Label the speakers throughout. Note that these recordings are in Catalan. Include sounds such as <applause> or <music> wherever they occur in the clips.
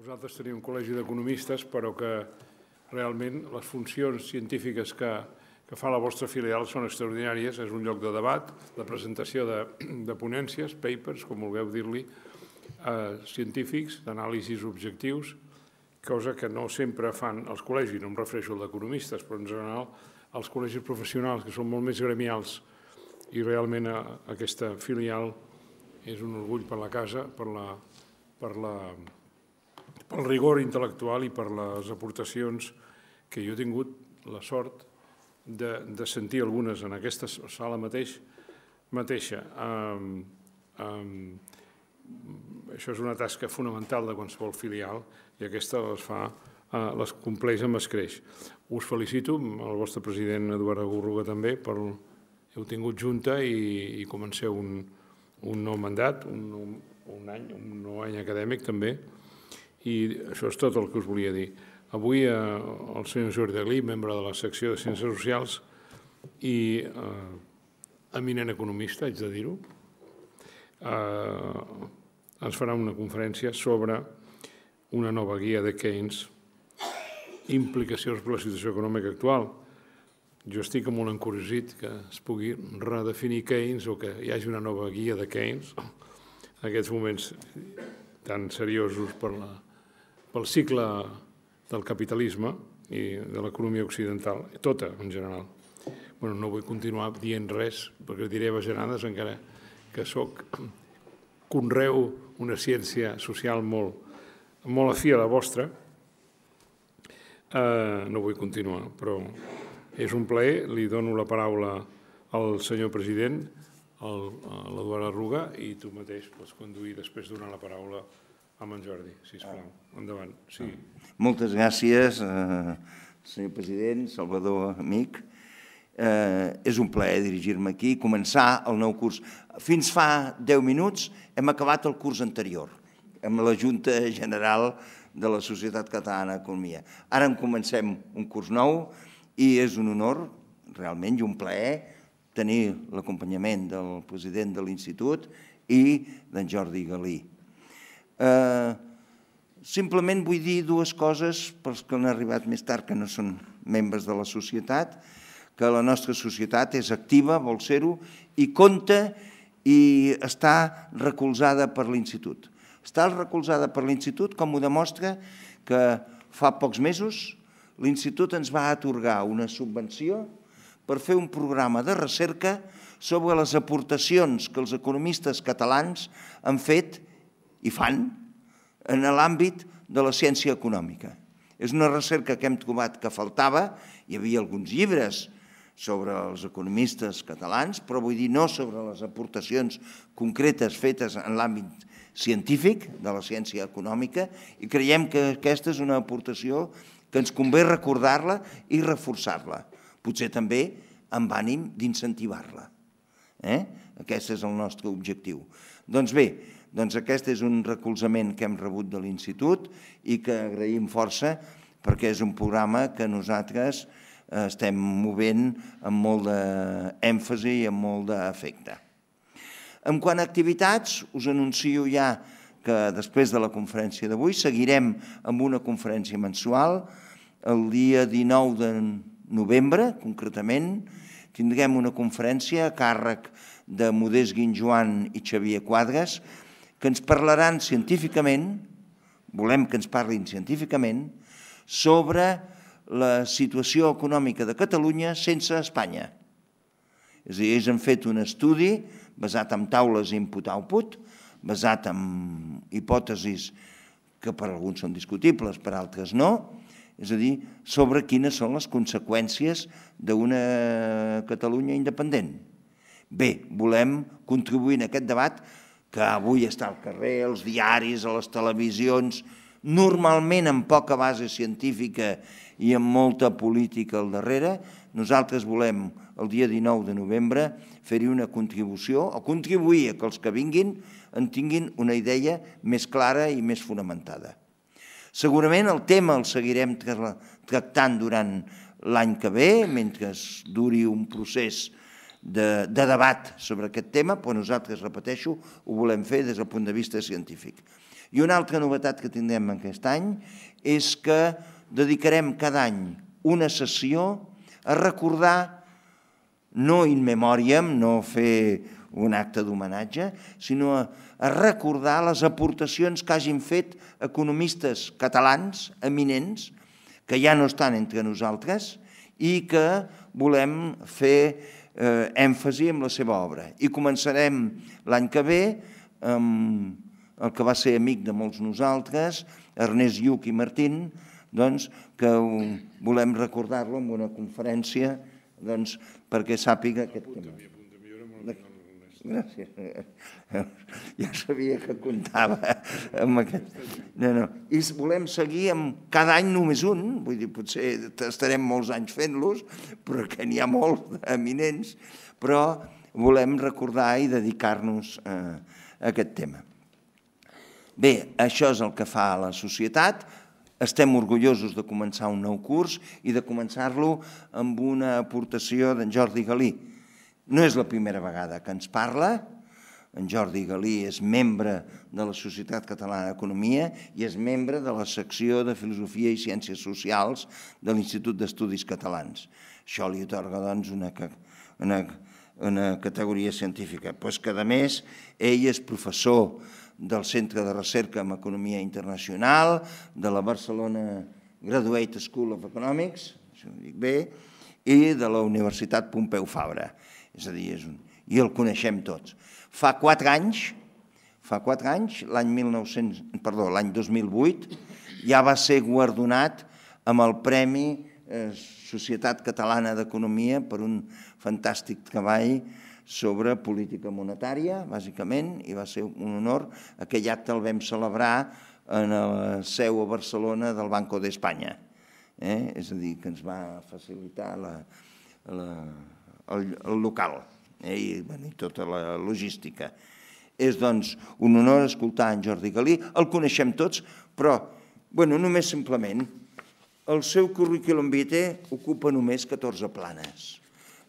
Speaker 1: Vosaltres teniu un col·legi d'economistes, però que realment les funcions científiques que, que fa la vostra filial són extraordinàries. És un lloc de debat, de presentació de, de ponències, papers, com vulgueu dir-li, eh, científics, d'anàlisis objectius, cosa que no sempre fan els col·legis, no em refereixo als economistes, però en general els col·legis professionals, que són molt més gremials, i realment a, eh, aquesta filial és un orgull per la casa, per la, per la pel rigor intel·lectual i per les aportacions que jo he tingut la sort de, de sentir algunes en aquesta sala mateix, mateixa. Um, um, això és una tasca fonamental de qualsevol filial i aquesta les fa uh, les compleix amb escreix. Us felicito, el vostre president Eduard Agurruga també, per heu tingut junta i, i comenceu un, un nou mandat, un, un any, un nou any acadèmic també, i això és tot el que us volia dir. Avui eh, el senyor Jordi Dalí, membre de la secció de Ciències Socials i eh, eminent economista, haig de dir-ho, eh, ens farà una conferència sobre una nova guia de Keynes, implicacions per la situació econòmica actual. Jo estic molt encurisit que es pugui redefinir Keynes o que hi hagi una nova guia de Keynes en aquests moments tan seriosos per la pel cicle del capitalisme i de l'economia occidental, tota en general. Bueno, no vull continuar dient res, perquè diré bajanades encara que sóc conreu una ciència social molt, molt afí a la vostra. Eh, no vull continuar, però és un plaer. Li dono la paraula al senyor president, l'Eduard Arruga, i tu mateix pots conduir després donar la paraula a amb en Jordi, sisplau. Ah. Endavant. Sí. Ah.
Speaker 2: Moltes gràcies, eh, senyor president, Salvador Amic. Eh, és un plaer dirigir-me aquí i començar el nou curs. Fins fa 10 minuts hem acabat el curs anterior amb la Junta General de la Societat Catalana d'Economia. Ara en comencem un curs nou i és un honor, realment, i un plaer tenir l'acompanyament del president de l'Institut i d'en Jordi Galí. Eh, simplement vull dir dues coses pels que han arribat més tard, que no són membres de la societat, que la nostra societat és activa, vol ser-ho, i compta i està recolzada per l'Institut. Està recolzada per l'Institut, com ho demostra que fa pocs mesos l'Institut ens va atorgar una subvenció per fer un programa de recerca sobre les aportacions que els economistes catalans han fet i fan en l'àmbit de la ciència econòmica. És una recerca que hem trobat que faltava, hi havia alguns llibres sobre els economistes catalans, però vull dir no sobre les aportacions concretes fetes en l'àmbit científic de la ciència econòmica i creiem que aquesta és una aportació que ens convé recordar-la i reforçar-la, potser també amb ànim d'incentivar-la. Eh? Aquest és el nostre objectiu. Doncs bé, doncs aquest és un recolzament que hem rebut de l'Institut i que agraïm força perquè és un programa que nosaltres eh, estem movent amb molt d'èmfasi i amb molt d'afecte. En quant a activitats, us anuncio ja que després de la conferència d'avui seguirem amb una conferència mensual el dia 19 de novembre, concretament, tindrem una conferència a càrrec de Modés Guinjoan i Xavier Quadres, que ens parlaran científicament, volem que ens parlin científicament, sobre la situació econòmica de Catalunya sense Espanya. És a dir, ells han fet un estudi basat en taules input-output, basat en hipòtesis que per alguns són discutibles, per altres no, és a dir, sobre quines són les conseqüències d'una Catalunya independent. Bé, volem contribuir en aquest debat que avui està al carrer, als diaris, a les televisions, normalment amb poca base científica i amb molta política al darrere, nosaltres volem el dia 19 de novembre fer-hi una contribució o contribuir a que els que vinguin en tinguin una idea més clara i més fonamentada. Segurament el tema el seguirem tractant durant l'any que ve, mentre duri un procés de, de debat sobre aquest tema, però nosaltres, repeteixo, ho volem fer des del punt de vista científic. I una altra novetat que tindrem aquest any és que dedicarem cada any una sessió a recordar, no in memoriam, no fer un acte d'homenatge, sinó a, a recordar les aportacions que hagin fet economistes catalans eminents que ja no estan entre nosaltres i que volem fer eh, èmfasi en la seva obra. I començarem l'any que ve amb el que va ser amic de molts nosaltres, Ernest Lluc i Martín, doncs, que volem recordar-lo amb una conferència doncs, perquè sàpiga aquest tema. Gràcies. <laughs> ja sabia que comptava amb aquest. No, no. I volem seguir amb cada any només un, vull dir, potser estarem molts anys fent-los, però que n'hi ha molts eminents, però volem recordar i dedicar-nos a, eh, a aquest tema. Bé, això és el que fa a la societat, estem orgullosos de començar un nou curs i de començar-lo amb una aportació d'en Jordi Galí, no és la primera vegada que ens parla, en Jordi Galí és membre de la Societat Catalana d'Economia i és membre de la secció de Filosofia i Ciències Socials de l'Institut d'Estudis Catalans. Això li otorga, doncs, una, una, una categoria científica. Pues que, a més, ell és professor del Centre de Recerca en Economia Internacional, de la Barcelona Graduate School of Economics, si ho dic bé, i de la Universitat Pompeu Fabra. És a dir, és un... i el coneixem tots. Fa quatre anys, fa quatre anys, l'any 1900, perdó, l'any 2008, ja va ser guardonat amb el Premi eh, Societat Catalana d'Economia per un fantàstic treball sobre política monetària, bàsicament, i va ser un honor. Aquell acte el vam celebrar en la seu a Barcelona del Banco d'Espanya. Eh? És a dir, que ens va facilitar la, la, el, el local eh, i, bueno, i tota la logística. És, doncs, un honor escoltar en Jordi Galí, el coneixem tots, però, bueno, només simplement, el seu currículum vitae ocupa només 14 planes.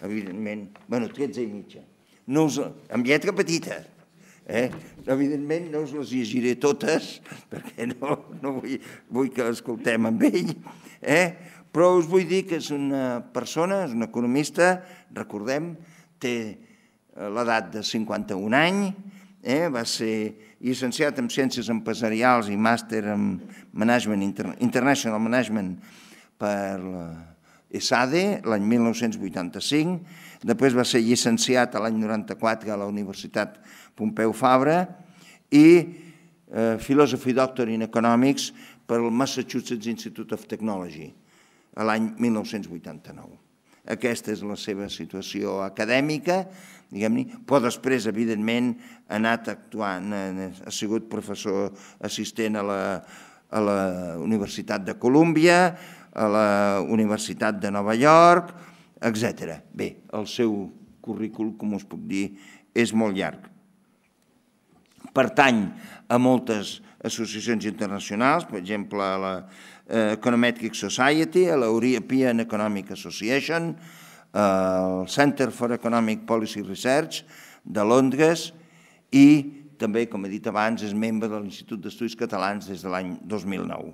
Speaker 2: Evidentment, bueno, 13 i mitja. No us, amb lletra petita, Eh? Evidentment no us les llegiré totes, <laughs> perquè no, no vull, vull que escoltem amb ell, eh? però us vull dir que és una persona, és un economista recordem, té eh, l'edat de 51 anys, eh? va ser llicenciat en Ciències Empresarials i màster en Management Inter International Management per la ESADE e l'any 1985, després va ser llicenciat l'any 94 a la Universitat Pompeu Fabra i eh, Philosophy Doctor in Economics per al Massachusetts Institute of Technology l'any 1989. Aquesta és la seva situació acadèmica, diguem-ne, però després, evidentment, ha anat actuant, ha sigut professor assistent a la, a la Universitat de Colúmbia, a la Universitat de Nova York, etc. Bé, el seu currícul, com us puc dir, és molt llarg. Pertany a moltes associacions internacionals, per exemple, a la Eh, Econometric Society, a la European Economic Association, al eh, Center for Economic Policy Research de Londres i també, com he dit abans, és membre de l'Institut d'Estudis Catalans des de l'any 2009.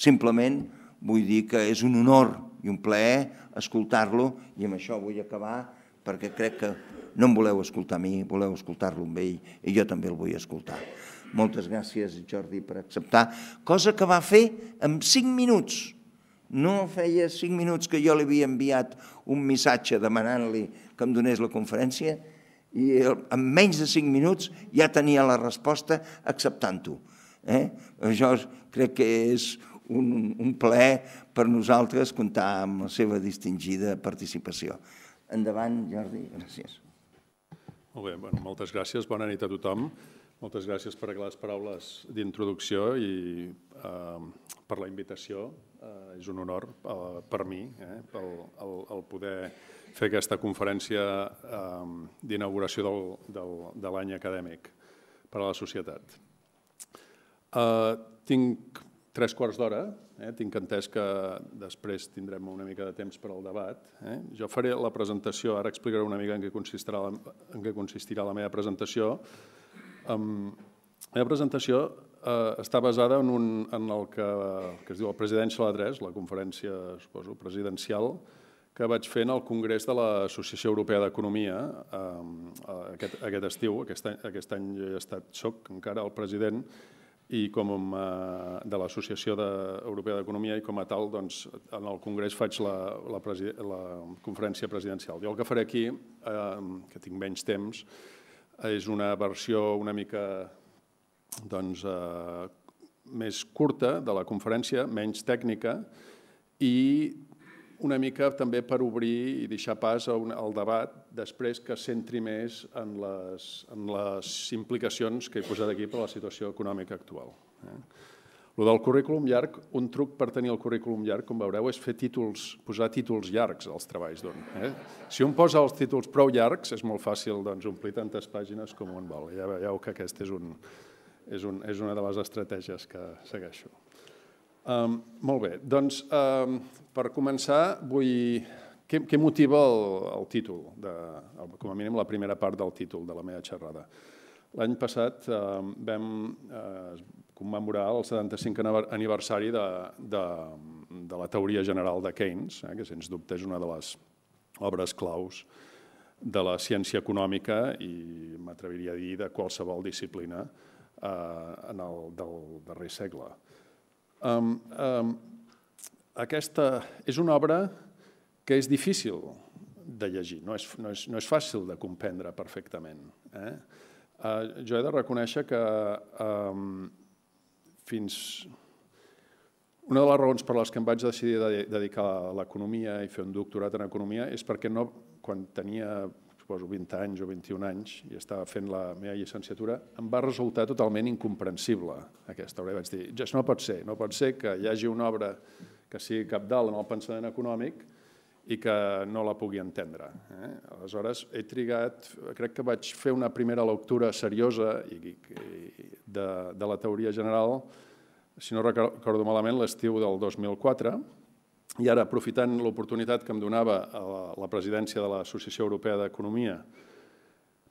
Speaker 2: Simplement vull dir que és un honor i un plaer escoltar-lo i amb això vull acabar perquè crec que no em voleu escoltar a mi, voleu escoltar-lo amb ell i jo també el vull escoltar. Moltes gràcies, Jordi, per acceptar. Cosa que va fer en 5 minuts. No feia 5 minuts que jo li havia enviat un missatge demanant-li que em donés la conferència i en menys de 5 minuts ja tenia la resposta acceptant-ho. Eh? Jo crec que és un, un plaer per nosaltres comptar amb la seva distingida participació. Endavant, Jordi, gràcies.
Speaker 3: Molt bé, bueno, moltes gràcies, bona nit a tothom. Moltes gràcies per les paraules d'introducció i ehm, per la invitació. Eh, és un honor eh, per mi eh, el, el, el poder fer aquesta conferència ehm, d'inauguració del, del, de l'any acadèmic per a la societat. Eh, tinc tres quarts d'hora, eh, tinc entès que després tindrem una mica de temps per al debat. Eh. Jo faré la presentació, ara explicaré una mica en què consistirà la, en què consistirà la meva presentació, Um, la meva presentació eh, està basada en, un, en el que, que es diu el Presidential Address, la conferència suposo, presidencial, que vaig fer en el Congrés de l'Associació Europea d'Economia eh, aquest, aquest estiu. Aquest any, aquest any he estat, soc encara el president i com a, eh, de l'Associació de, Europea d'Economia i com a tal doncs, en el Congrés faig la, la, la conferència presidencial. Jo el que faré aquí, eh, que tinc menys temps, és una versió una mica doncs, eh, més curta de la conferència, menys tècnica, i una mica també per obrir i deixar pas al debat després que centri més en les, en les implicacions que he posat aquí per la situació econòmica actual. Eh? El del currículum llarg, un truc per tenir el currículum llarg, com veureu, és fer títols, posar títols llargs als treballs. d'on. eh? Si un posa els títols prou llargs, és molt fàcil doncs, omplir tantes pàgines com un vol. Ja veieu que aquesta és, un, és, un, és una de les estratègies que segueixo. Um, molt bé, doncs um, per començar vull... Què, què motiva el, el títol, de, el, com a mínim la primera part del títol de la meva xerrada? L'any passat eh, vam, eh, commemorar el 75 aniversari de, de, de la teoria general de Keynes, eh, que sens dubte és una de les obres claus de la ciència econòmica i m'atreviria a dir de qualsevol disciplina eh, en el, del darrer segle. Um, um, aquesta és una obra que és difícil de llegir, no és, no és, no és fàcil de comprendre perfectament. Eh? Uh, jo he de reconèixer que um, fins... Una de les raons per les que em vaig decidir dedicar a l'economia i fer un doctorat en economia és perquè no, quan tenia suposo 20 anys o 21 anys i estava fent la meva llicenciatura, em va resultar totalment incomprensible aquesta obra. I vaig dir, ja no pot ser, no pot ser que hi hagi una obra que sigui capdalt en el pensament econòmic, i que no la pugui entendre. Eh? Aleshores, he trigat, crec que vaig fer una primera lectura seriosa i, de, de la teoria general, si no recordo malament, l'estiu del 2004, i ara, aprofitant l'oportunitat que em donava la, presidència de l'Associació Europea d'Economia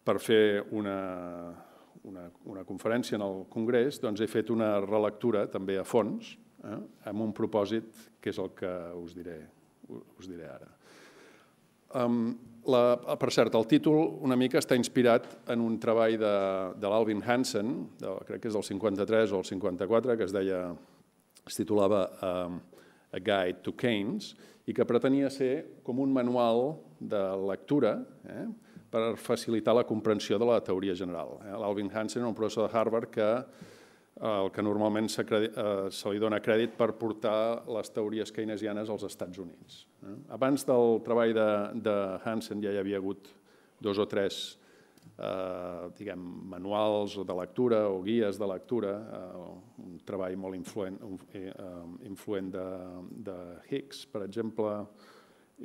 Speaker 3: per fer una, una, una conferència en el Congrés, doncs he fet una relectura també a fons, eh, amb un propòsit que és el que us diré us diré ara. la, ah, per cert, el títol una mica està inspirat en un treball de, de l'Alvin Hansen, de, crec que és del 53 o el 54, que es deia, es titulava ehm, A Guide to Keynes, i que pretenia ser com un manual de lectura eh, per facilitar la comprensió de la teoria general. Eh, L'Alvin Hansen era un professor de Harvard que el que normalment se, eh, se li dona crèdit per portar les teories keynesianes als Estats Units. Eh? Abans del treball de, de Hansen ja hi havia hagut dos o tres eh, diguem, manuals de lectura o guies de lectura, eh, un treball molt influent, eh, influent de, de Hicks, per exemple,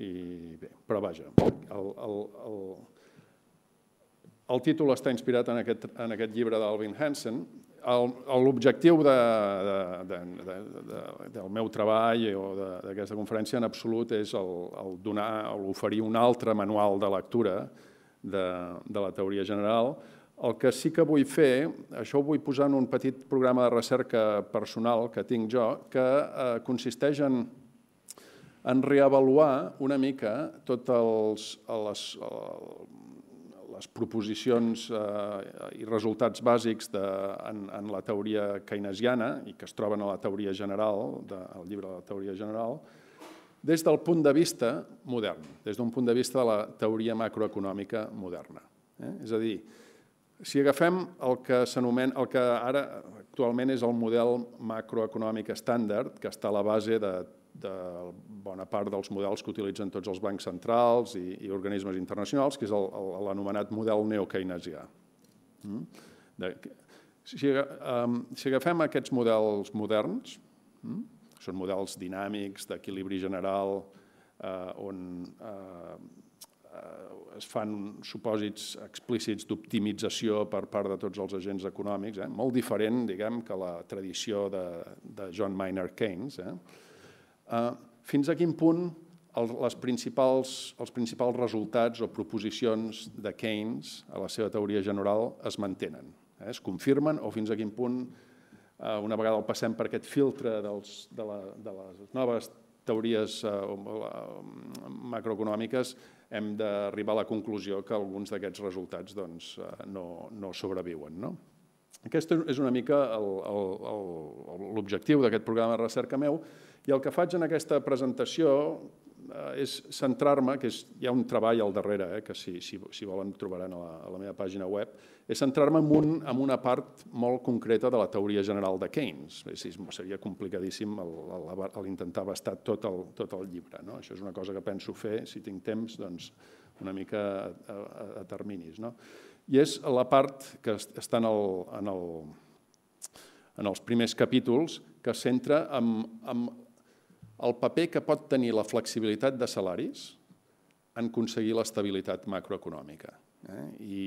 Speaker 3: i bé, però vaja, el, el, el, el títol està inspirat en aquest, en aquest llibre d'Alvin Hansen, L'objectiu de, de, de, de, del meu treball o d'aquesta conferència en absolut és el, el donar, oferir un altre manual de lectura de, de la teoria general. El que sí que vull fer, això ho vull posar en un petit programa de recerca personal que tinc jo, que eh, consisteix en, en reavaluar una mica tots els, els, els les proposicions eh, i resultats bàsics de, en, la teoria keynesiana i que es troben a la teoria general, al llibre de la teoria general, des del punt de vista modern, des d'un punt de vista de la teoria macroeconòmica moderna. Eh? És a dir, si agafem el que s'anomena, el que ara actualment és el model macroeconòmic estàndard, que està a la base de de bona part dels models que utilitzen tots els bancs centrals i, i organismes internacionals, que és l'anomenat model neokeynesià. Mm? De, si, um, si agafem aquests models moderns, mm? són models dinàmics d'equilibri general, eh, on eh, eh, es fan supòsits explícits d'optimització per part de tots els agents econòmics, eh? molt diferent, diguem, que la tradició de, de John Maynard Keynes, eh? Eh, fins a quin punt les principals, els principals resultats o proposicions de Keynes a la seva teoria general es mantenen, eh, es confirmen o fins a quin punt, eh, una vegada el passem per aquest filtre dels, de, la, de les noves teories eh, macroeconòmiques, hem d'arribar a la conclusió que alguns d'aquests resultats doncs, eh, no, no sobreviuen. No? Aquest és una mica l'objectiu d'aquest programa de recerca meu, i el que faig en aquesta presentació eh, és centrar-me, que és, hi ha un treball al darrere, eh, que si, si, si volen trobaran a la, a la meva pàgina web, és centrar-me en, un, en una part molt concreta de la teoria general de Keynes. És, seria complicadíssim l'intentar abastar tot el, tot el llibre. No? Això és una cosa que penso fer, si tinc temps, doncs una mica a, a, a terminis. No? I és la part que està en, el, en, el, en els primers capítols que centra en, en el paper que pot tenir la flexibilitat de salaris en aconseguir l'estabilitat macroeconòmica. Eh? I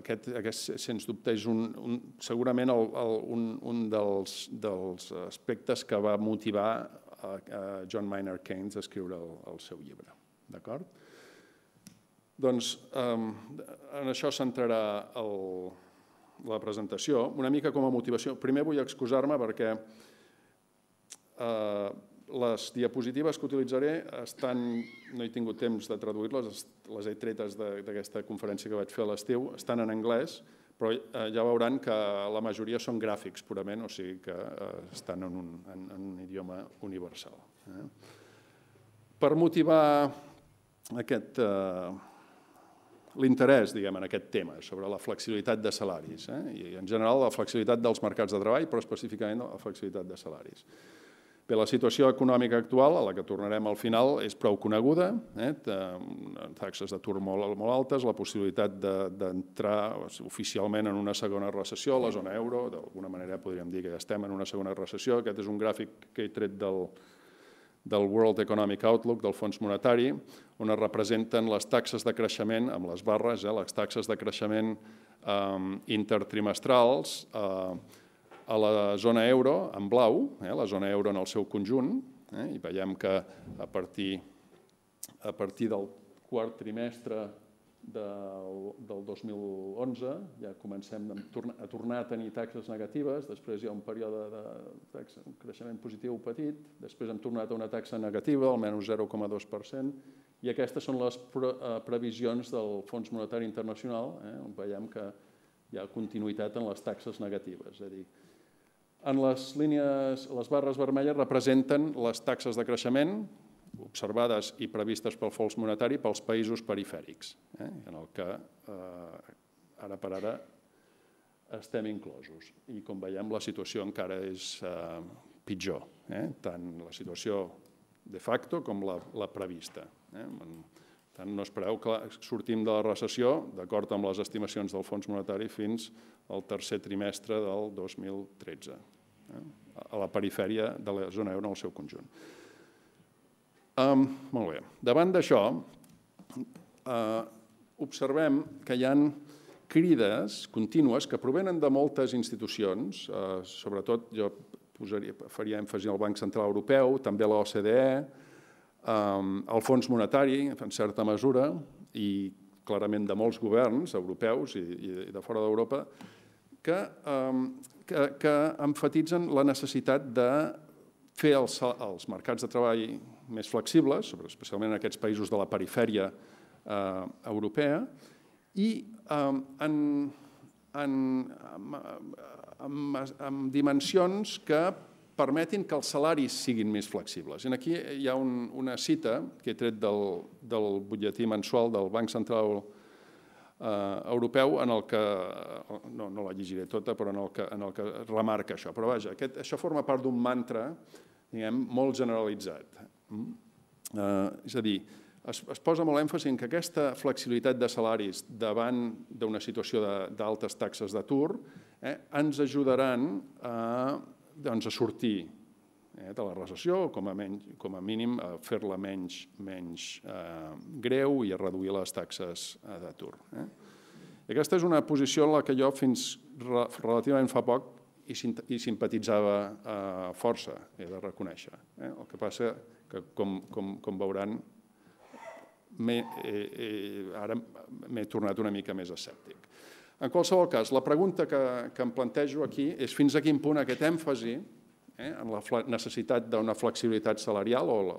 Speaker 3: aquest, aquest, sens dubte, és un, un, segurament el, el, un, un dels, dels aspectes que va motivar a, John Maynard Keynes a escriure el, seu llibre. D'acord? Doncs en això centrarà el, la presentació, una mica com a motivació. Primer vull excusar-me perquè eh, les diapositives que utilitzaré estan, no he tingut temps de traduir-les, les he tretes d'aquesta conferència que vaig fer a l'estiu, estan en anglès, però eh, ja veuran que la majoria són gràfics purament, o sigui que eh, estan en un, en, en un idioma universal. Eh? Per motivar aquest, eh, l'interès diguem en aquest tema sobre la flexibilitat de salaris eh? i en general la flexibilitat dels mercats de treball, però específicament la flexibilitat de salaris. Bé, la situació econòmica actual, a la que tornarem al final, és prou coneguda, eh? Mm, taxes d'atur molt, molt altes, la possibilitat d'entrar oficialment en una segona recessió a la zona euro, d'alguna manera podríem dir que ja estem en una segona recessió, aquest és un gràfic que he tret del, del World Economic Outlook, del Fons Monetari, on es representen les taxes de creixement, amb les barres, eh, les taxes de creixement ehm, intertrimestrals, eh, a la zona euro en blau, eh, la zona euro en el seu conjunt, eh, i veiem que a partir, a partir del quart trimestre del, del 2011, ja comencem a tornar, a tenir taxes negatives, després hi ha un període de creixement positiu petit, després hem tornat a una taxa negativa, al menys 0,2%, i aquestes són les eh, previsions del Fons Monetari Internacional, eh, on veiem que hi ha continuïtat en les taxes negatives, és a dir, en les línies, les barres vermelles representen les taxes de creixement observades i previstes pel fons monetari pels països perifèrics, eh? en el que eh, ara per ara estem inclosos. I com veiem, la situació encara és eh, pitjor, eh? tant la situació de facto com la, la prevista. Eh? tant, no espereu que sortim de la recessió, d'acord amb les estimacions del Fons Monetari, fins al tercer trimestre del 2013, eh? a la perifèria de la zona euro en el seu conjunt. molt bé. Davant d'això, eh, observem que hi ha crides contínues que provenen de moltes institucions, eh, sobretot jo posaria, faria èmfasi al Banc Central Europeu, també a l'OCDE, el fons monetari, en certa mesura, i clarament de molts governs europeus i, i de fora d'Europa, que, que, que enfatitzen la necessitat de fer els, els mercats de treball més flexibles, especialment en aquests països de la perifèria eh, europea, i eh, en, en, en, en dimensions que permetin que els salaris siguin més flexibles. En aquí hi ha un, una cita que he tret del, del butlletí mensual del Banc Central eh, Europeu, en el que, no, no la llegiré tota, però en el que, en el que remarca això. Però vaja, aquest, això forma part d'un mantra diguem, molt generalitzat. Mm? Eh, és a dir, es, posa molt èmfasi en que aquesta flexibilitat de salaris davant d'una situació d'altes taxes d'atur eh, ens ajudaran a doncs, a sortir eh, de la recessió, com a, menys, com a mínim a fer-la menys, menys eh, greu i a reduir les taxes eh, d'atur. Eh? aquesta és una posició en la que jo fins relativament fa poc i, i simpatitzava eh, força, he de reconèixer. Eh? El que passa que, com, com, com veuran, eh, eh, ara m'he tornat una mica més escèptic. En qualsevol cas, la pregunta que, que em plantejo aquí és fins a quin punt aquest èmfasi eh, en la necessitat d'una flexibilitat salarial o la,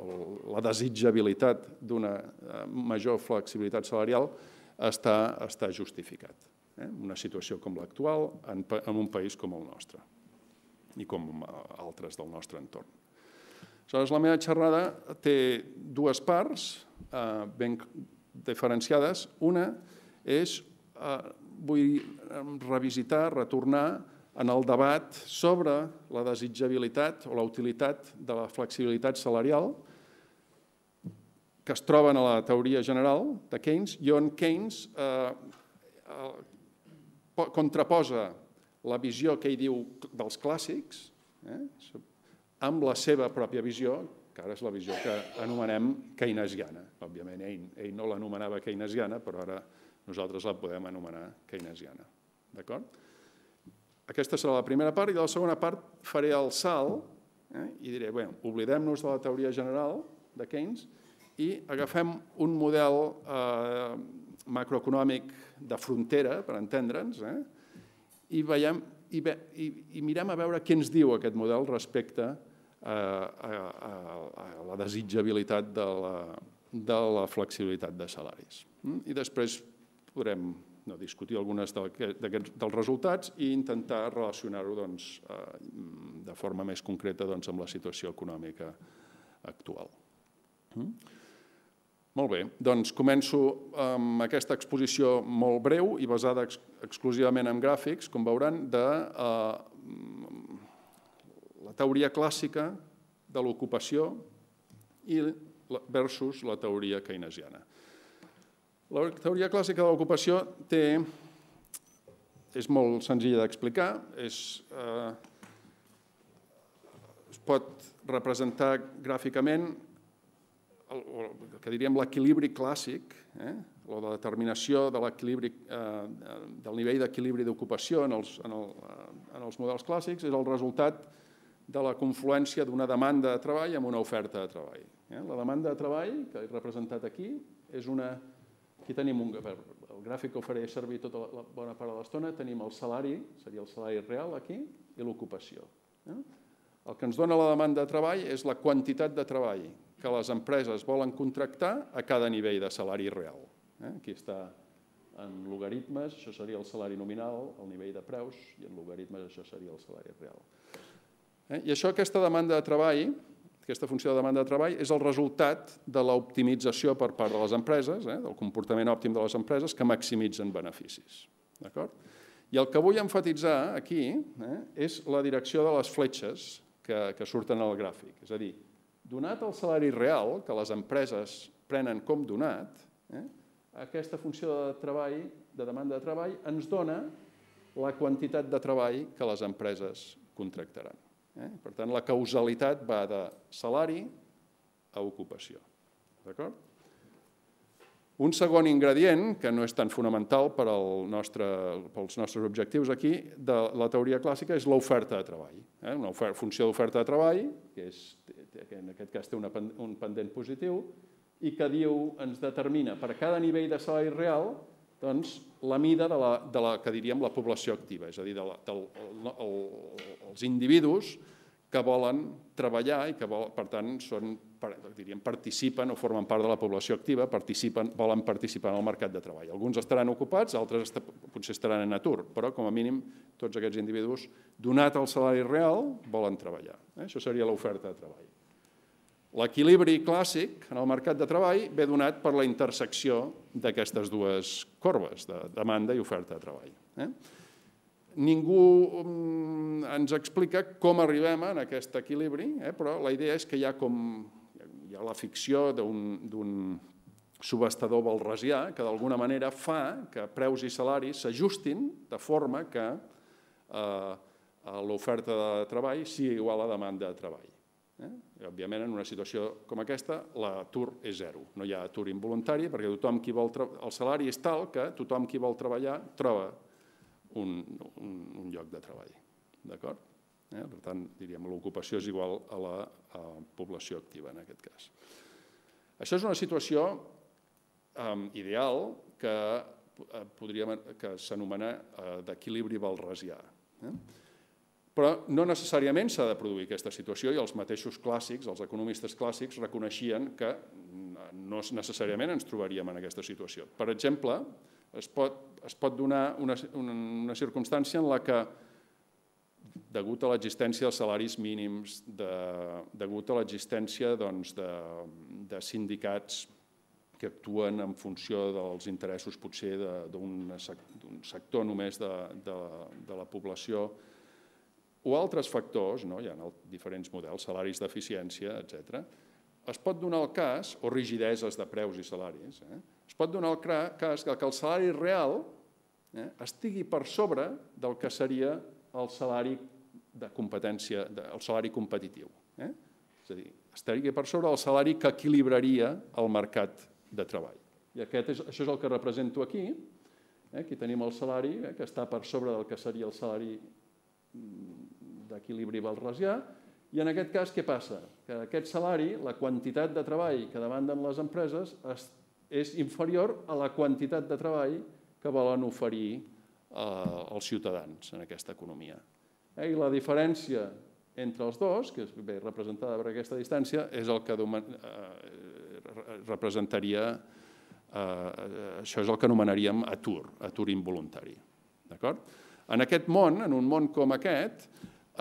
Speaker 3: la desitjabilitat d'una eh, major flexibilitat salarial està, està justificat. Eh? Una situació com l'actual en, en un país com el nostre i com eh, altres del nostre entorn. Aleshores, la meva xerrada té dues parts eh, ben diferenciades. Una és eh, vull revisitar, retornar en el debat sobre la desitjabilitat o la utilitat de la flexibilitat salarial que es troben a la teoria general de Keynes i on Keynes eh, eh contraposa la visió que ell diu dels clàssics eh, amb la seva pròpia visió, que ara és la visió que anomenem keynesiana. Òbviament, ell, ell no l'anomenava keynesiana, però ara nosaltres la podem anomenar keynesiana. D'acord? Aquesta serà la primera part i de la segona part faré el salt eh, i diré, bé, oblidem-nos de la teoria general de Keynes i agafem un model eh, macroeconòmic de frontera, per entendre'ns, eh, i, veiem, i, i, i mirem a veure què ens diu aquest model respecte a, eh, a, a, a la desitjabilitat de la, de la flexibilitat de salaris. Hm? I després podrem no, discutir algunes dels resultats i intentar relacionar-ho doncs, eh, de forma més concreta doncs, amb la situació econòmica actual. Mm? Molt bé, doncs començo amb aquesta exposició molt breu i basada ex exclusivament en gràfics, com veuran, de eh, la teoria clàssica de l'ocupació i versus la teoria keynesiana. La teoria clàssica de l'ocupació té... és molt senzilla d'explicar, és... Eh, es pot representar gràficament el, que diríem l'equilibri clàssic, eh? la determinació de l'equilibri, eh, del nivell d'equilibri d'ocupació en, els, en, el, eh, en els models clàssics, és el resultat de la confluència d'una demanda de treball amb una oferta de treball. Eh? La demanda de treball, que he representat aquí, és una Aquí tenim un, el gràfic que ho faré servir tota la, la bona part de l'estona, tenim el salari, seria el salari real aquí, i l'ocupació. Eh? El que ens dona la demanda de treball és la quantitat de treball que les empreses volen contractar a cada nivell de salari real. Eh? Aquí està en logaritmes, això seria el salari nominal, el nivell de preus, i en logaritmes això seria el salari real. Eh? I això, aquesta demanda de treball, aquesta funció de demanda de treball és el resultat de l'optimització per part de les empreses, eh, del comportament òptim de les empreses que maximitzen beneficis. D'acord? I el que vull enfatitzar aquí eh, és la direcció de les fletxes que, que surten al gràfic. És a dir, donat el salari real que les empreses prenen com donat, eh, aquesta funció de treball, de demanda de treball, ens dona la quantitat de treball que les empreses contractaran. Eh? Per tant, la causalitat va de salari a ocupació. D'acord? Un segon ingredient, que no és tan fonamental per al nostre, pels nostres objectius aquí, de la teoria clàssica és l'oferta de treball. Eh? Una funció d'oferta de treball, que, és, que en aquest cas té un pendent positiu, i que diu, ens determina per cada nivell de salari real doncs, la mida de la, de la que diríem la població activa, és a dir, de la, del, el, els individus que volen treballar i que, vol, per tant, són, diríem, participen o formen part de la població activa, participen, volen participar en el mercat de treball. Alguns estaran ocupats, altres est potser estaran en atur, però com a mínim tots aquests individus, donat el salari real, volen treballar. Eh? Això seria l'oferta de treball. L'equilibri clàssic en el mercat de treball ve donat per la intersecció d'aquestes dues corbes, de demanda i oferta de treball. Eh? Ningú mm, ens explica com arribem a aquest equilibri, eh? però la idea és que hi ha, com, hi ha la ficció d'un subestador balrasià que d'alguna manera fa que preus i salaris s'ajustin de forma que eh, l'oferta de treball sigui igual a la demanda de treball. Eh? Òbviament, en una situació com aquesta, l'atur és zero. No hi ha atur involuntari perquè tothom qui vol el salari és tal que tothom qui vol treballar troba un, un, un lloc de treball. D'acord? Eh? Per tant, diríem, l'ocupació és igual a la a població activa, en aquest cas. Això és una situació eh, ideal que, eh, podríem, que s'anomena eh, d'equilibri valresià. Eh? Però no necessàriament s'ha de produir aquesta situació i els mateixos clàssics, els economistes clàssics, reconeixien que no necessàriament ens trobaríem en aquesta situació. Per exemple, es pot, es pot donar una, una, una circumstància en la que, degut a l'existència dels salaris mínims, de, degut a l'existència doncs, de, de sindicats que actuen en funció dels interessos potser d'un sector només de, de, de la població, o altres factors, no? hi ha diferents models, salaris d'eficiència, etc. Es pot donar el cas, o rigideses de preus i salaris, eh? es pot donar el cas que el salari real eh, estigui per sobre del que seria el salari de competència, el salari competitiu. Eh? És a dir, estaria per sobre el salari que equilibraria el mercat de treball. I aquest és, això és el que represento aquí. Eh? Aquí tenim el salari eh, que està per sobre del que seria el salari mm, d'equilibri valresià, i en aquest cas què passa? Que aquest salari, la quantitat de treball que demanden les empreses es, és inferior a la quantitat de treball que volen oferir eh, ciutadans en aquesta economia. Eh, I la diferència entre els dos, que és bé representada per aquesta distància, és el que eh, representaria, eh, això és el que anomenaríem atur, atur involuntari. D'acord? En aquest món, en un món com aquest,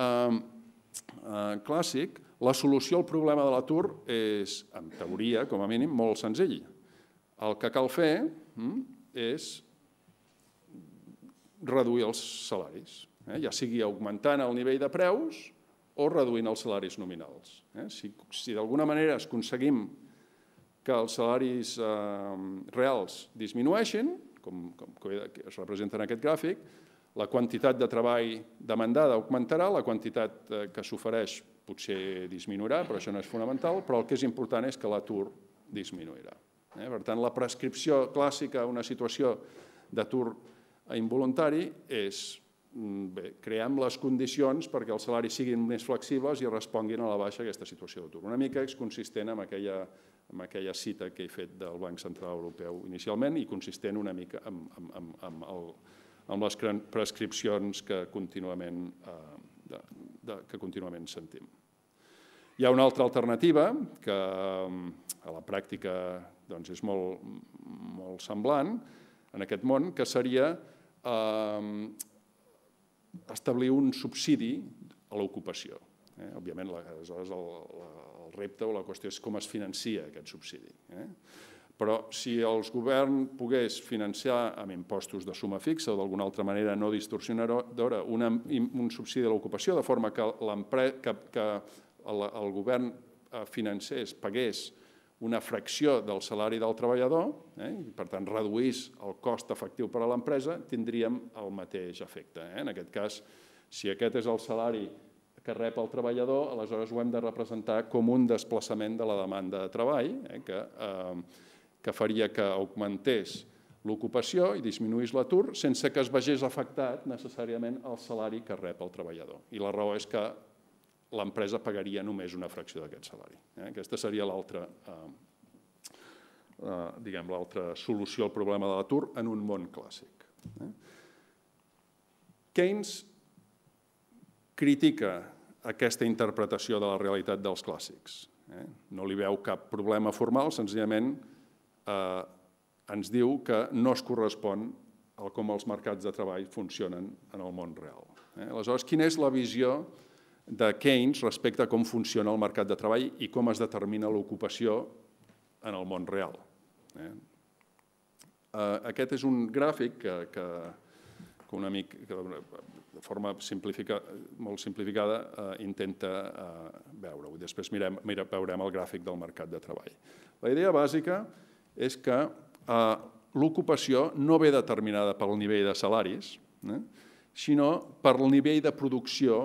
Speaker 3: eh, clàssic, la solució al problema de l'atur és, en teoria, com a mínim, molt senzill. El que cal fer hm, és reduir els salaris, eh? ja sigui augmentant el nivell de preus o reduint els salaris nominals. Eh? Si, si d'alguna manera es aconseguim que els salaris eh, reals disminueixin, com, com que es representa en aquest gràfic, la quantitat de treball demandada augmentarà, la quantitat eh, que s'ofereix potser disminuirà, però això no és fonamental, però el que és important és que l'atur disminuirà. Eh? Per tant, la prescripció clàssica a una situació d'atur involuntari és mm, bé, les condicions perquè els salaris siguin més flexibles i responguin a la baixa aquesta situació d'atur. Una mica és consistent amb aquella, amb aquella cita que he fet del Banc Central Europeu inicialment i consistent una mica amb, amb, amb, amb el, amb les prescripcions que contínuament eh, de, de, que sentim. Hi ha una altra alternativa que eh, a la pràctica doncs, és molt, molt semblant en aquest món, que seria eh, establir un subsidi a l'ocupació. Eh? Òbviament, aleshores, el, el repte o la qüestió és com es financia aquest subsidi. Eh? Però si el govern pogués financiar amb impostos de suma fixa o d'alguna altra manera no distorsionadora una, un subsidi de l'ocupació, de forma que, que el, govern eh, financers pagués una fracció del salari del treballador, eh, i per tant reduís el cost efectiu per a l'empresa, tindríem el mateix efecte. Eh? En aquest cas, si aquest és el salari que rep el treballador, aleshores ho hem de representar com un desplaçament de la demanda de treball, eh, que eh, que faria que augmentés l'ocupació i disminuís l'atur sense que es vegés afectat necessàriament el salari que rep el treballador. I la raó és que l'empresa pagaria només una fracció d'aquest salari. Eh? Aquesta seria l'altra eh, eh, diguem l'altra solució al problema de l'atur en un món clàssic. Eh? Keynes critica aquesta interpretació de la realitat dels clàssics. Eh? No li veu cap problema formal, senzillament eh, ens diu que no es correspon a com els mercats de treball funcionen en el món real. Eh? Aleshores, quina és la visió de Keynes respecte a com funciona el mercat de treball i com es determina l'ocupació en el món real? Eh? eh aquest és un gràfic que, que, que un amic, que de forma simplifica, molt simplificada, eh, intenta eh, veure-ho. Després mirem, mira, veurem el gràfic del mercat de treball. La idea bàsica és és que eh, l'ocupació no ve determinada pel nivell de salaris, eh, sinó per nivell de producció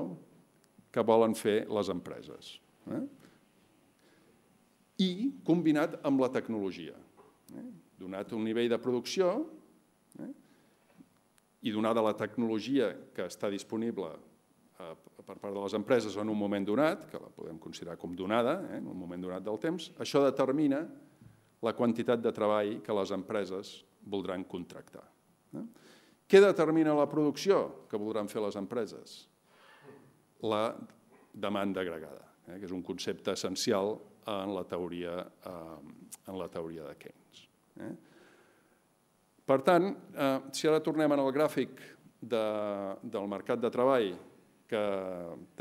Speaker 3: que volen fer les empreses. Eh? I combinat amb la tecnologia. Eh? Donat un nivell de producció eh? i donada la tecnologia que està disponible eh, per part de les empreses en un moment donat, que la podem considerar com donada, eh, en un moment donat del temps, això determina que la quantitat de treball que les empreses voldran contractar. Eh? Què determina la producció que voldran fer les empreses? La demanda agregada, eh, que és un concepte essencial en la teoria, eh, en la teoria de Keynes. Eh? Per tant, eh, si ara tornem al gràfic de, del mercat de treball que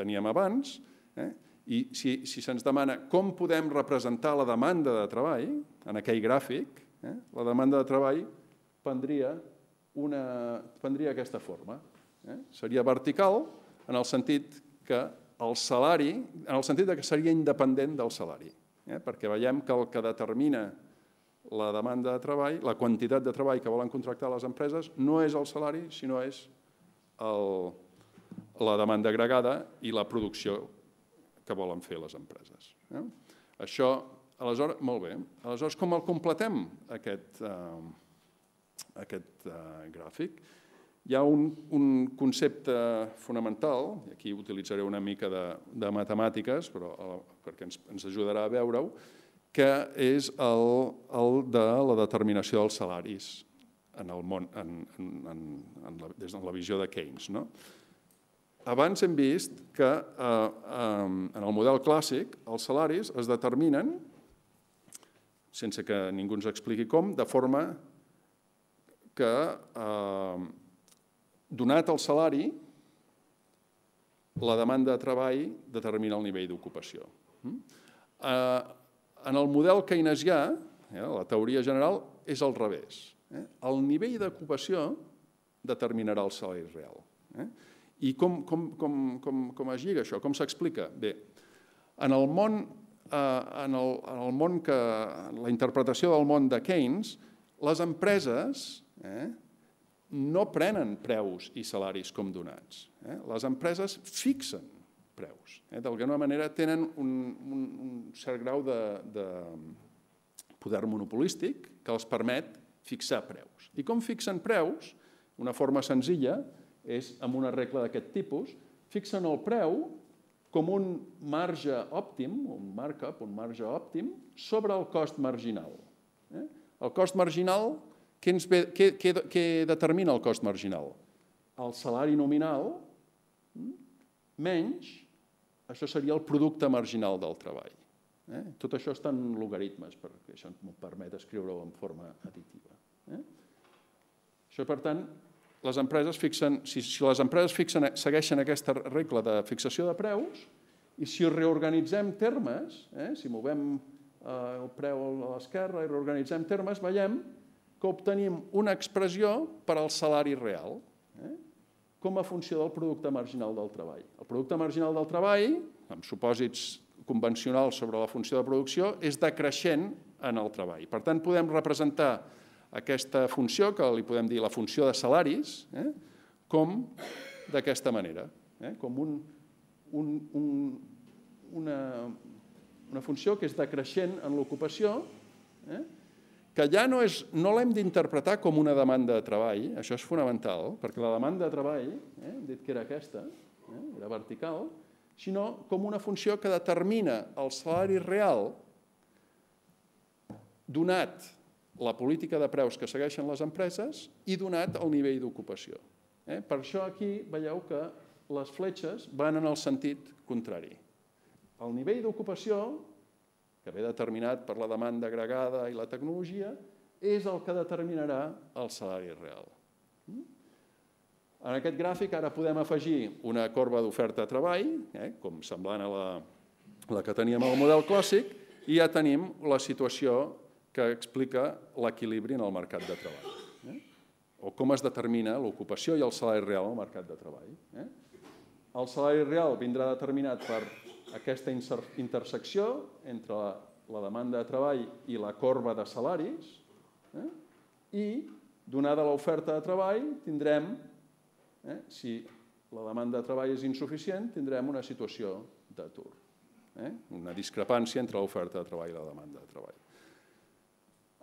Speaker 3: teníem abans, eh, i si, si se'ns demana com podem representar la demanda de treball, en aquell gràfic, eh, la demanda de treball prendria, una, prendria aquesta forma. Eh? Seria vertical en el sentit que el salari, en el sentit que seria independent del salari, eh? perquè veiem que el que determina la demanda de treball, la quantitat de treball que volen contractar les empreses, no és el salari, sinó és el, la demanda agregada i la producció que volen fer les empreses. Eh? Això, aleshores, molt bé, aleshores com el completem aquest, eh, aquest eh, gràfic? Hi ha un, un concepte fonamental, i aquí utilitzaré una mica de, de matemàtiques, però eh, perquè ens, ens ajudarà a veure-ho, que és el, el de la determinació dels salaris en el món, en, en, en, la, des de la visió de Keynes. No? Abans hem vist que eh, eh, en el model clàssic els salaris es determinen, sense que ningú ens expliqui com, de forma que, eh, donat el salari, la demanda de treball determina el nivell d'ocupació. Mm? Eh, en el model keynesià, eh, la teoria general, és al revés. Eh? El nivell d'ocupació determinarà el salari real. Eh? I com, com, com, com, com es lliga això? Com s'explica? Bé, en el món, eh, en el, en el món que, la interpretació del món de Keynes, les empreses eh, no prenen preus i salaris com donats. Eh? Les empreses fixen preus. Eh? D'alguna manera tenen un, un, un cert grau de, de poder monopolístic que els permet fixar preus. I com fixen preus? Una forma senzilla és amb una regla d'aquest tipus, fixen el preu com un marge òptim, un markup, un marge òptim, sobre el cost marginal. Eh? El cost marginal, què, ens ve, què, què, què determina el cost marginal? El salari nominal hm? menys, això seria el producte marginal del treball. Eh? Tot això està en logaritmes, perquè això em permet escriure-ho en forma additiva. Eh? Això, per tant, les empreses fixen, si, si les empreses fixen, segueixen aquesta regla de fixació de preus i si reorganitzem termes, eh, si movem eh, el preu a l'esquerra i reorganitzem termes, veiem que obtenim una expressió per al salari real eh, com a funció del producte marginal del treball. El producte marginal del treball, amb supòsits convencionals sobre la funció de producció, és decreixent en el treball. Per tant, podem representar aquesta funció, que li podem dir la funció de salaris, eh, com d'aquesta manera, eh, com un, un, un, una, una funció que és decreixent en l'ocupació, eh, que ja no, és, no l'hem d'interpretar com una demanda de treball, això és fonamental, perquè la demanda de treball, eh, hem dit que era aquesta, eh, era vertical, sinó com una funció que determina el salari real donat la política de preus que segueixen les empreses i donat el nivell d'ocupació. Eh? Per això aquí veieu que les fletxes van en el sentit contrari. El nivell d'ocupació, que ve determinat per la demanda agregada i la tecnologia, és el que determinarà el salari real. Mm? En aquest gràfic ara podem afegir una corba d'oferta de treball, eh, com semblant a la, la que teníem al model clàssic, i ja tenim la situació que explica l'equilibri en el mercat de treball. Eh? O com es determina l'ocupació i el salari real al mercat de treball. Eh? El salari real vindrà determinat per aquesta intersecció entre la, demanda de treball i la corba de salaris eh? i, donada l'oferta de treball, tindrem, eh? si la demanda de treball és insuficient, tindrem una situació d'atur, eh? una discrepància entre l'oferta de treball i la demanda de treball.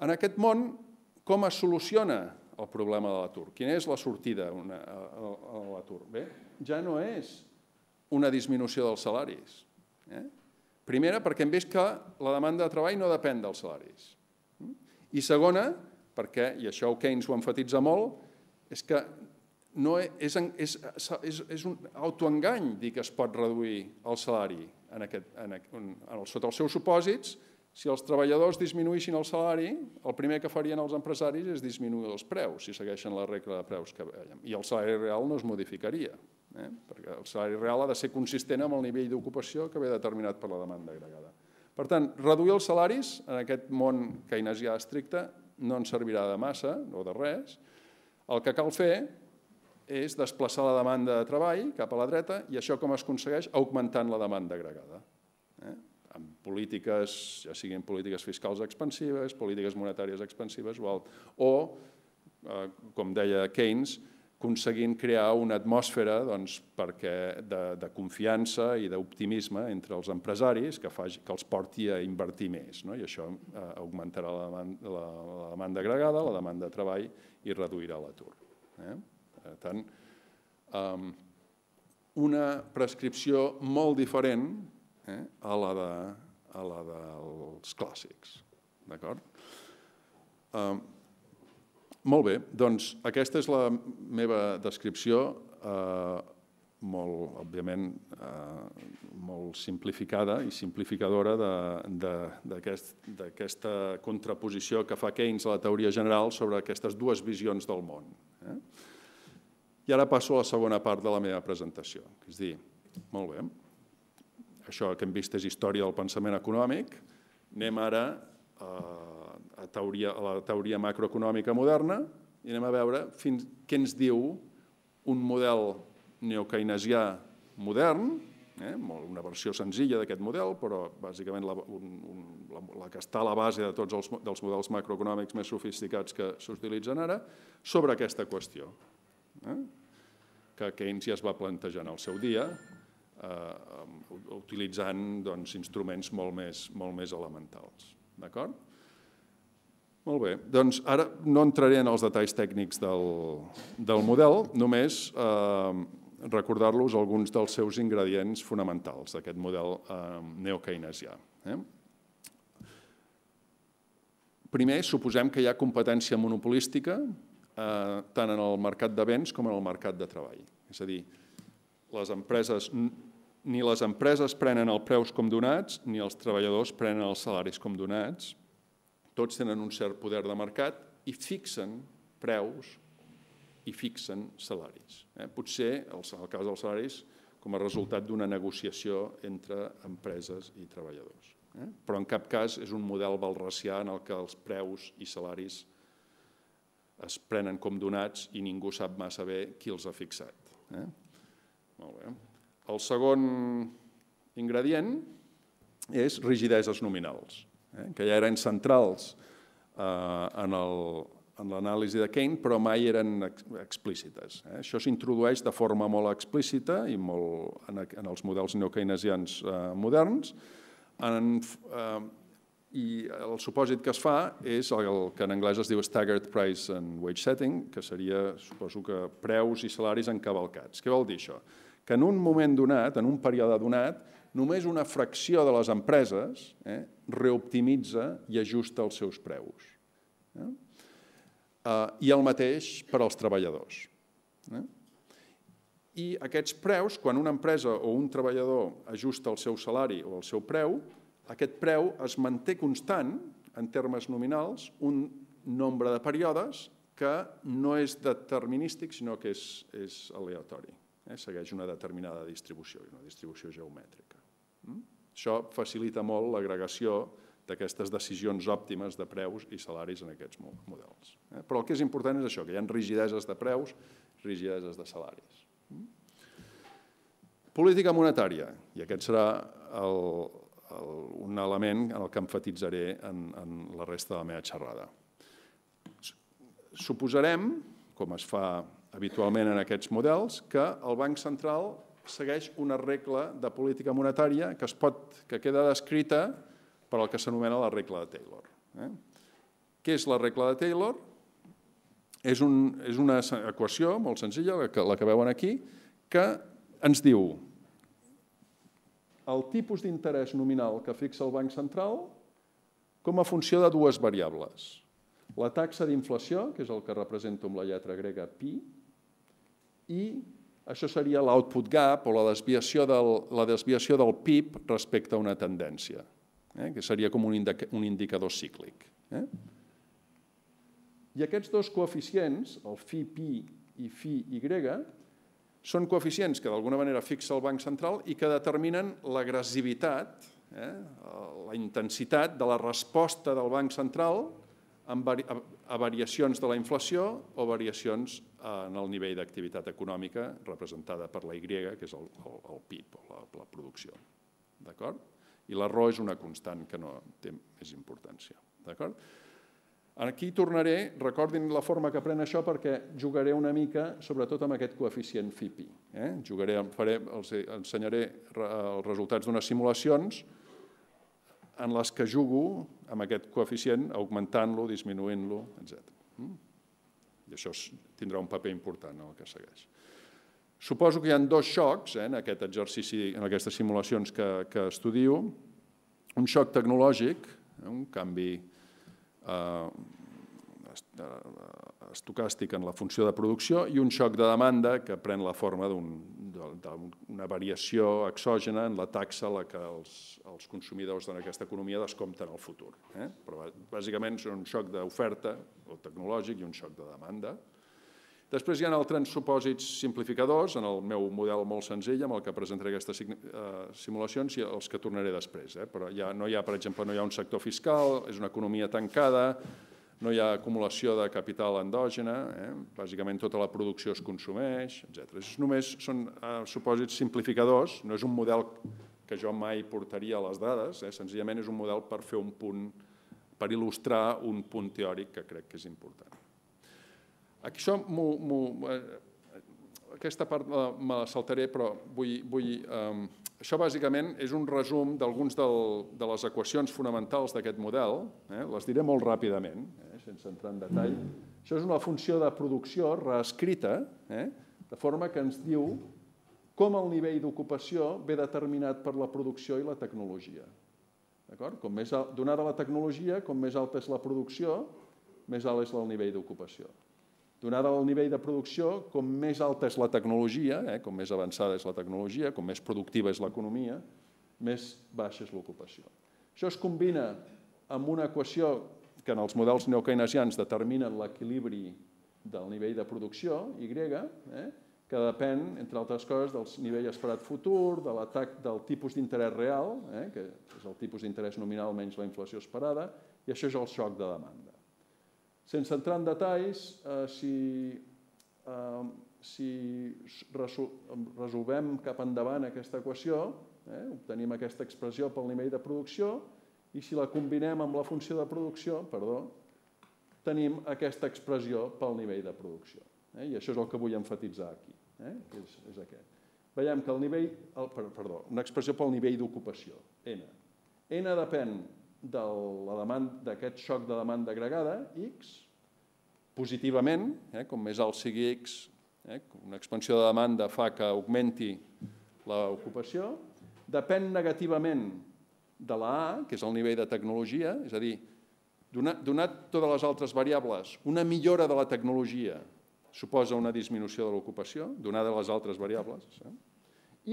Speaker 3: En aquest món, com es soluciona el problema de l'atur? Quina és la sortida a, a, l'atur? Bé, ja no és una disminució dels salaris. Eh? Primera, perquè hem vist que la demanda de treball no depèn dels salaris. I segona, perquè, i això el Keynes ho enfatitza molt, és que no e, és, és, és, és un autoengany dir que es pot reduir el salari en aquest, en, sota els seus supòsits, si els treballadors disminuïssin el salari, el primer que farien els empresaris és disminuir els preus, si segueixen la regla de preus que veiem. I el salari real no es modificaria, eh? perquè el salari real ha de ser consistent amb el nivell d'ocupació que ve determinat per la demanda agregada. Per tant, reduir els salaris en aquest món keynesià estricte no ens servirà de massa o de res. El que cal fer és desplaçar la demanda de treball cap a la dreta i això com es aconsegueix? Augmentant la demanda agregada polítiques, ja siguin polítiques fiscals expansives, polítiques monetàries expansives, o, o eh, com deia Keynes, aconseguint crear una atmosfera doncs, perquè de, de confiança i d'optimisme entre els empresaris que, que els porti a invertir més. No? I això eh, augmentarà la demanda, la, demanda agregada, la demanda de treball i reduirà l'atur. Eh? Per tant, ehm, una prescripció molt diferent eh, a la de a la dels clàssics. D'acord? Eh, molt bé, doncs aquesta és la meva descripció, eh, molt, òbviament, eh, molt simplificada i simplificadora d'aquesta contraposició que fa Keynes a la teoria general sobre aquestes dues visions del món. Eh? I ara passo a la segona part de la meva presentació, és dir, molt bé, això que hem vist és història del pensament econòmic, anem ara a, eh, a, teoria, a la teoria macroeconòmica moderna i anem a veure fins, què ens diu un model neokeynesià modern, eh, una versió senzilla d'aquest model, però bàsicament la, un, un, la, la que està a la base de tots els dels models macroeconòmics més sofisticats que s'utilitzen ara, sobre aquesta qüestió, eh, que Keynes ja es va plantejar en el seu dia, eh, utilitzant doncs, instruments molt més, molt més elementals. D'acord? Molt bé, doncs ara no entraré en els detalls tècnics del, del model, només eh, recordar-los alguns dels seus ingredients fonamentals d'aquest model eh, neokeynesià. Eh? Primer, suposem que hi ha competència monopolística eh, tant en el mercat de béns com en el mercat de treball. És a dir, les empreses ni les empreses prenen els preus com donats, ni els treballadors prenen els salaris com donats. Tots tenen un cert poder de mercat i fixen preus i fixen salaris. Eh? Potser, en el cas dels salaris, com a resultat d'una negociació entre empreses i treballadors. Eh? Però en cap cas és un model valracià en el que els preus i salaris es prenen com donats i ningú sap massa bé qui els ha fixat. Eh? Molt bé. El segon ingredient és rigideses nominals, eh, que ja eren centrals eh, en l'anàlisi de Keynes, però mai eren ex explícites. Eh. Això s'introdueix de forma molt explícita i molt en, en els models neokeynesians eh, moderns, en, eh, i el supòsit que es fa és el que en anglès es diu staggered price and wage setting, que seria, suposo que, preus i salaris encavalcats. Què vol dir això? Això que en un moment donat, en un període donat, només una fracció de les empreses eh, reoptimitza i ajusta els seus preus. Eh? Eh, I el mateix per als treballadors. Eh? I aquests preus, quan una empresa o un treballador ajusta el seu salari o el seu preu, aquest preu es manté constant en termes nominals un nombre de períodes que no és determinístic, sinó que és, és aleatori. Eh, segueix una determinada distribució, una distribució geomètrica. Mm? Això facilita molt l'agregació d'aquestes decisions òptimes de preus i salaris en aquests models. Eh? Però el que és important és això, que hi ha rigideses de preus, rigideses de salaris. Mm? Política monetària, i aquest serà el, un element en el que enfatitzaré en la resta de la meva xerrada. Suposarem, com es fa habitualment en aquests models, que el Banc Central segueix una regla de política monetària que, es pot, que queda descrita per al que s'anomena la regla de Taylor. Eh? Què és la regla de Taylor? És, un, és una equació molt senzilla, la que, la que veuen aquí, que ens diu el tipus d'interès nominal que fixa el Banc Central com a funció de dues variables. La taxa d'inflació, que és el que represento amb la lletra grega pi, i això seria l'output gap o la desviació, del, la desviació del PIB respecte a una tendència, eh? que seria com un, indica, un indicador cíclic. Eh? I aquests dos coeficients, el phi pi i phi y, són coeficients que d'alguna manera fixa el Banc Central i que determinen l'agressivitat, eh? la intensitat de la resposta del Banc Central a variacions de la inflació o variacions Eh, en el nivell d'activitat econòmica representada per la Y, que és el, el, PIB, o la, producció. D'acord? I raó és una constant que no té més importància. D'acord? Aquí tornaré, recordin la forma que pren això perquè jugaré una mica, sobretot amb aquest coeficient FIPI. Eh? Jugaré, faré, els ensenyaré els resultats d'unes simulacions en les que jugo amb aquest coeficient, augmentant-lo, disminuint-lo, etc. I això tindrà un paper important en el que segueix. Suposo que hi ha dos xocs eh, en aquest exercici, en aquestes simulacions que, que estudio. Un xoc tecnològic, eh, un canvi eh, eh, estocàstic en la funció de producció i un xoc de demanda que pren la forma d'un d'una variació exògena en la taxa a la que els, els consumidors d'aquesta economia descompten al futur. Eh? Però bàsicament són un xoc d'oferta o tecnològic i un xoc de demanda. Després hi ha altres supòsits simplificadors, en el meu model molt senzill, amb el que presentaré aquestes eh, simulacions i els que tornaré després. Eh? Però ja, no hi ha, per exemple, no hi ha un sector fiscal, és una economia tancada, no hi ha acumulació de capital endògena, eh? bàsicament tota la producció es consumeix, etc. Només són eh, supòsits simplificadors, no és un model que jo mai portaria a les dades, eh? senzillament és un model per fer un punt, per il·lustrar un punt teòric que crec que és important. Això m eh, aquesta part me la saltaré, però vull... vull eh, això bàsicament és un resum d'alguns de les equacions fonamentals d'aquest model, eh? les diré molt ràpidament, eh? sense entrar en detall. Això és una funció de producció reescrita, eh? de forma que ens diu com el nivell d'ocupació ve determinat per la producció i la tecnologia. Com més donada la tecnologia, com més alta és la producció, més alt és el nivell d'ocupació. Donada el nivell de producció, com més alta és la tecnologia, eh, com més avançada és la tecnologia, com més productiva és l'economia, més baixa és l'ocupació. Això es combina amb una equació que en els models neokeynesians determinen l'equilibri del nivell de producció, Y, eh, que depèn, entre altres coses, del nivell esperat futur, de l'atac del tipus d'interès real, eh, que és el tipus d'interès nominal menys la inflació esperada, i això és el xoc de demanda. Sense entrar en detalls, eh, si, eh, si resolvem cap endavant aquesta equació, eh, obtenim aquesta expressió pel nivell de producció, i si la combinem amb la funció de producció, perdó, tenim aquesta expressió pel nivell de producció. Eh? I això és el que vull enfatitzar aquí, eh? és, és aquest. Veiem que el nivell, el, perdó, una expressió pel nivell d'ocupació, N. N depèn d'aquest de xoc de demanda agregada, X, positivament, eh? com més alt sigui X, eh? una expansió de demanda fa que augmenti l'ocupació, depèn negativament de la A, que és el nivell de tecnologia, és a dir, donat, totes les altres variables, una millora de la tecnologia suposa una disminució de l'ocupació, donada les altres variables, eh?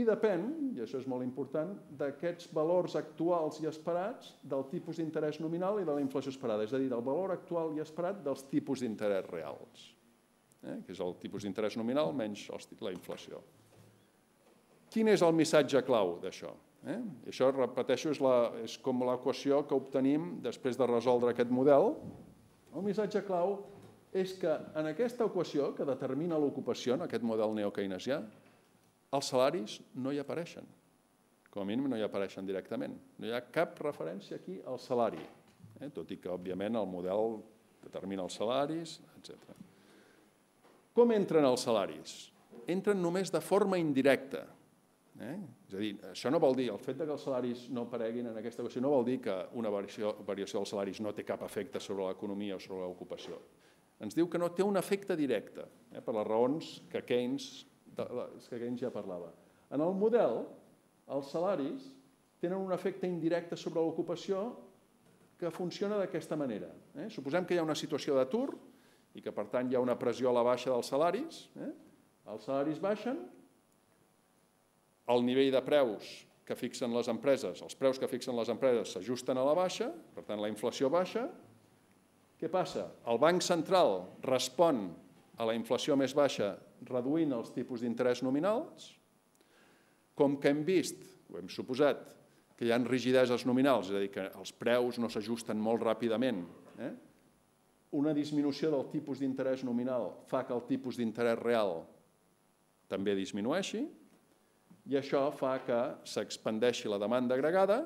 Speaker 3: i depèn, i això és molt important, d'aquests valors actuals i esperats del tipus d'interès nominal i de la inflació esperada, és a dir, del valor actual i esperat dels tipus d'interès reals, eh? que és el tipus d'interès nominal menys la inflació. Quin és el missatge clau d'això? Eh? això, repeteixo, és, la, és com l'equació que obtenim després de resoldre aquest model. El missatge clau és que en aquesta equació que determina l'ocupació en aquest model neokeynesià, els salaris no hi apareixen. Com a mínim no hi apareixen directament. No hi ha cap referència aquí al salari, eh? tot i que, òbviament, el model determina els salaris, etc. Com entren els salaris? Entren només de forma indirecta, Eh? És a dir, això no vol dir, el fet que els salaris no apareguin en aquesta qüestió, no vol dir que una variació, variació dels salaris no té cap efecte sobre l'economia o sobre l'ocupació. Ens diu que no té un efecte directe, eh? per les raons que Keynes, que Keynes ja parlava. En el model, els salaris tenen un efecte indirecte sobre l'ocupació que funciona d'aquesta manera. Eh? Suposem que hi ha una situació d'atur i que, per tant, hi ha una pressió a la baixa dels salaris. Eh? Els salaris baixen el nivell de preus que fixen les empreses, els preus que fixen les empreses s'ajusten a la baixa, per tant la inflació baixa, què passa? El Banc Central respon a la inflació més baixa reduint els tipus d'interès nominals, com que hem vist, ho hem suposat, que hi ha rigideses nominals, és a dir, que els preus no s'ajusten molt ràpidament, eh? una disminució del tipus d'interès nominal fa que el tipus d'interès real també disminueixi, i això fa que s'expandeixi la demanda agregada,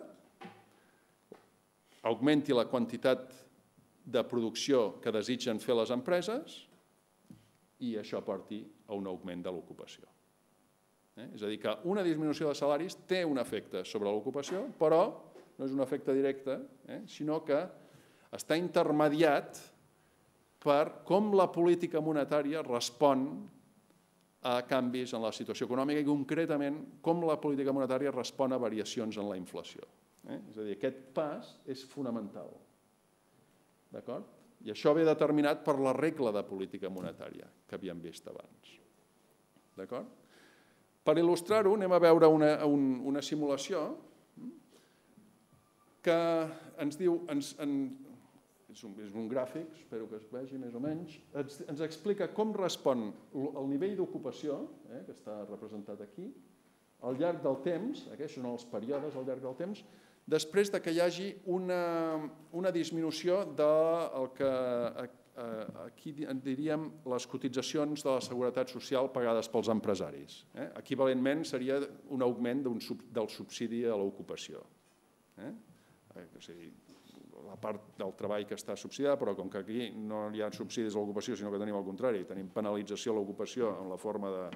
Speaker 3: augmenti la quantitat de producció que desitgen fer les empreses i això porti a un augment de l'ocupació. Eh? És a dir, que una disminució de salaris té un efecte sobre l'ocupació, però no és un efecte directe, eh? sinó que està intermediat per com la política monetària respon a canvis en la situació econòmica i concretament com la política monetària respon a variacions en la inflació. Eh? És a dir, aquest pas és fonamental. D'acord? I això ve determinat per la regla de política monetària que havíem vist abans. D'acord? Per il·lustrar-ho, anem a veure una, un, una simulació que ens diu, ens, en, és un, és un gràfic, espero que es vegi més o menys, ens, ens explica com respon el nivell d'ocupació, eh, que està representat aquí, al llarg del temps, eh, aquests són els períodes al llarg del temps, després de que hi hagi una, una disminució del que aquí en diríem les cotitzacions de la seguretat social pagades pels empresaris. Eh? Equivalentment seria un augment un sub, del subsidi a l'ocupació. Eh? O eh, sigui, la part del treball que està subsidiada, però com que aquí no hi ha subsidis a l'ocupació, sinó que tenim al contrari, tenim penalització a l'ocupació en la forma de,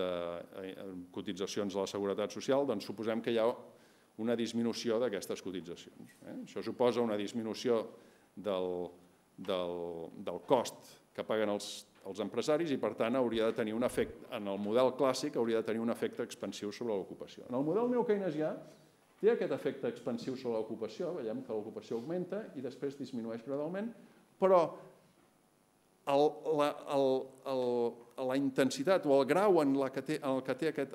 Speaker 3: de eh, cotitzacions a la Seguretat Social, doncs suposem que hi ha una disminució d'aquestes cotitzacions. Eh? Això suposa una disminució del, del, del cost que paguen els, els empresaris i, per tant, hauria de tenir un efecte, en el model clàssic hauria de tenir un efecte expansiu sobre l'ocupació. En el model neocainesià, ja, Té aquest efecte expansiu sobre l'ocupació, veiem que l'ocupació augmenta i després disminueix gradualment, però el, la, el, el, la intensitat o el grau en, la que té, en el que té aquest,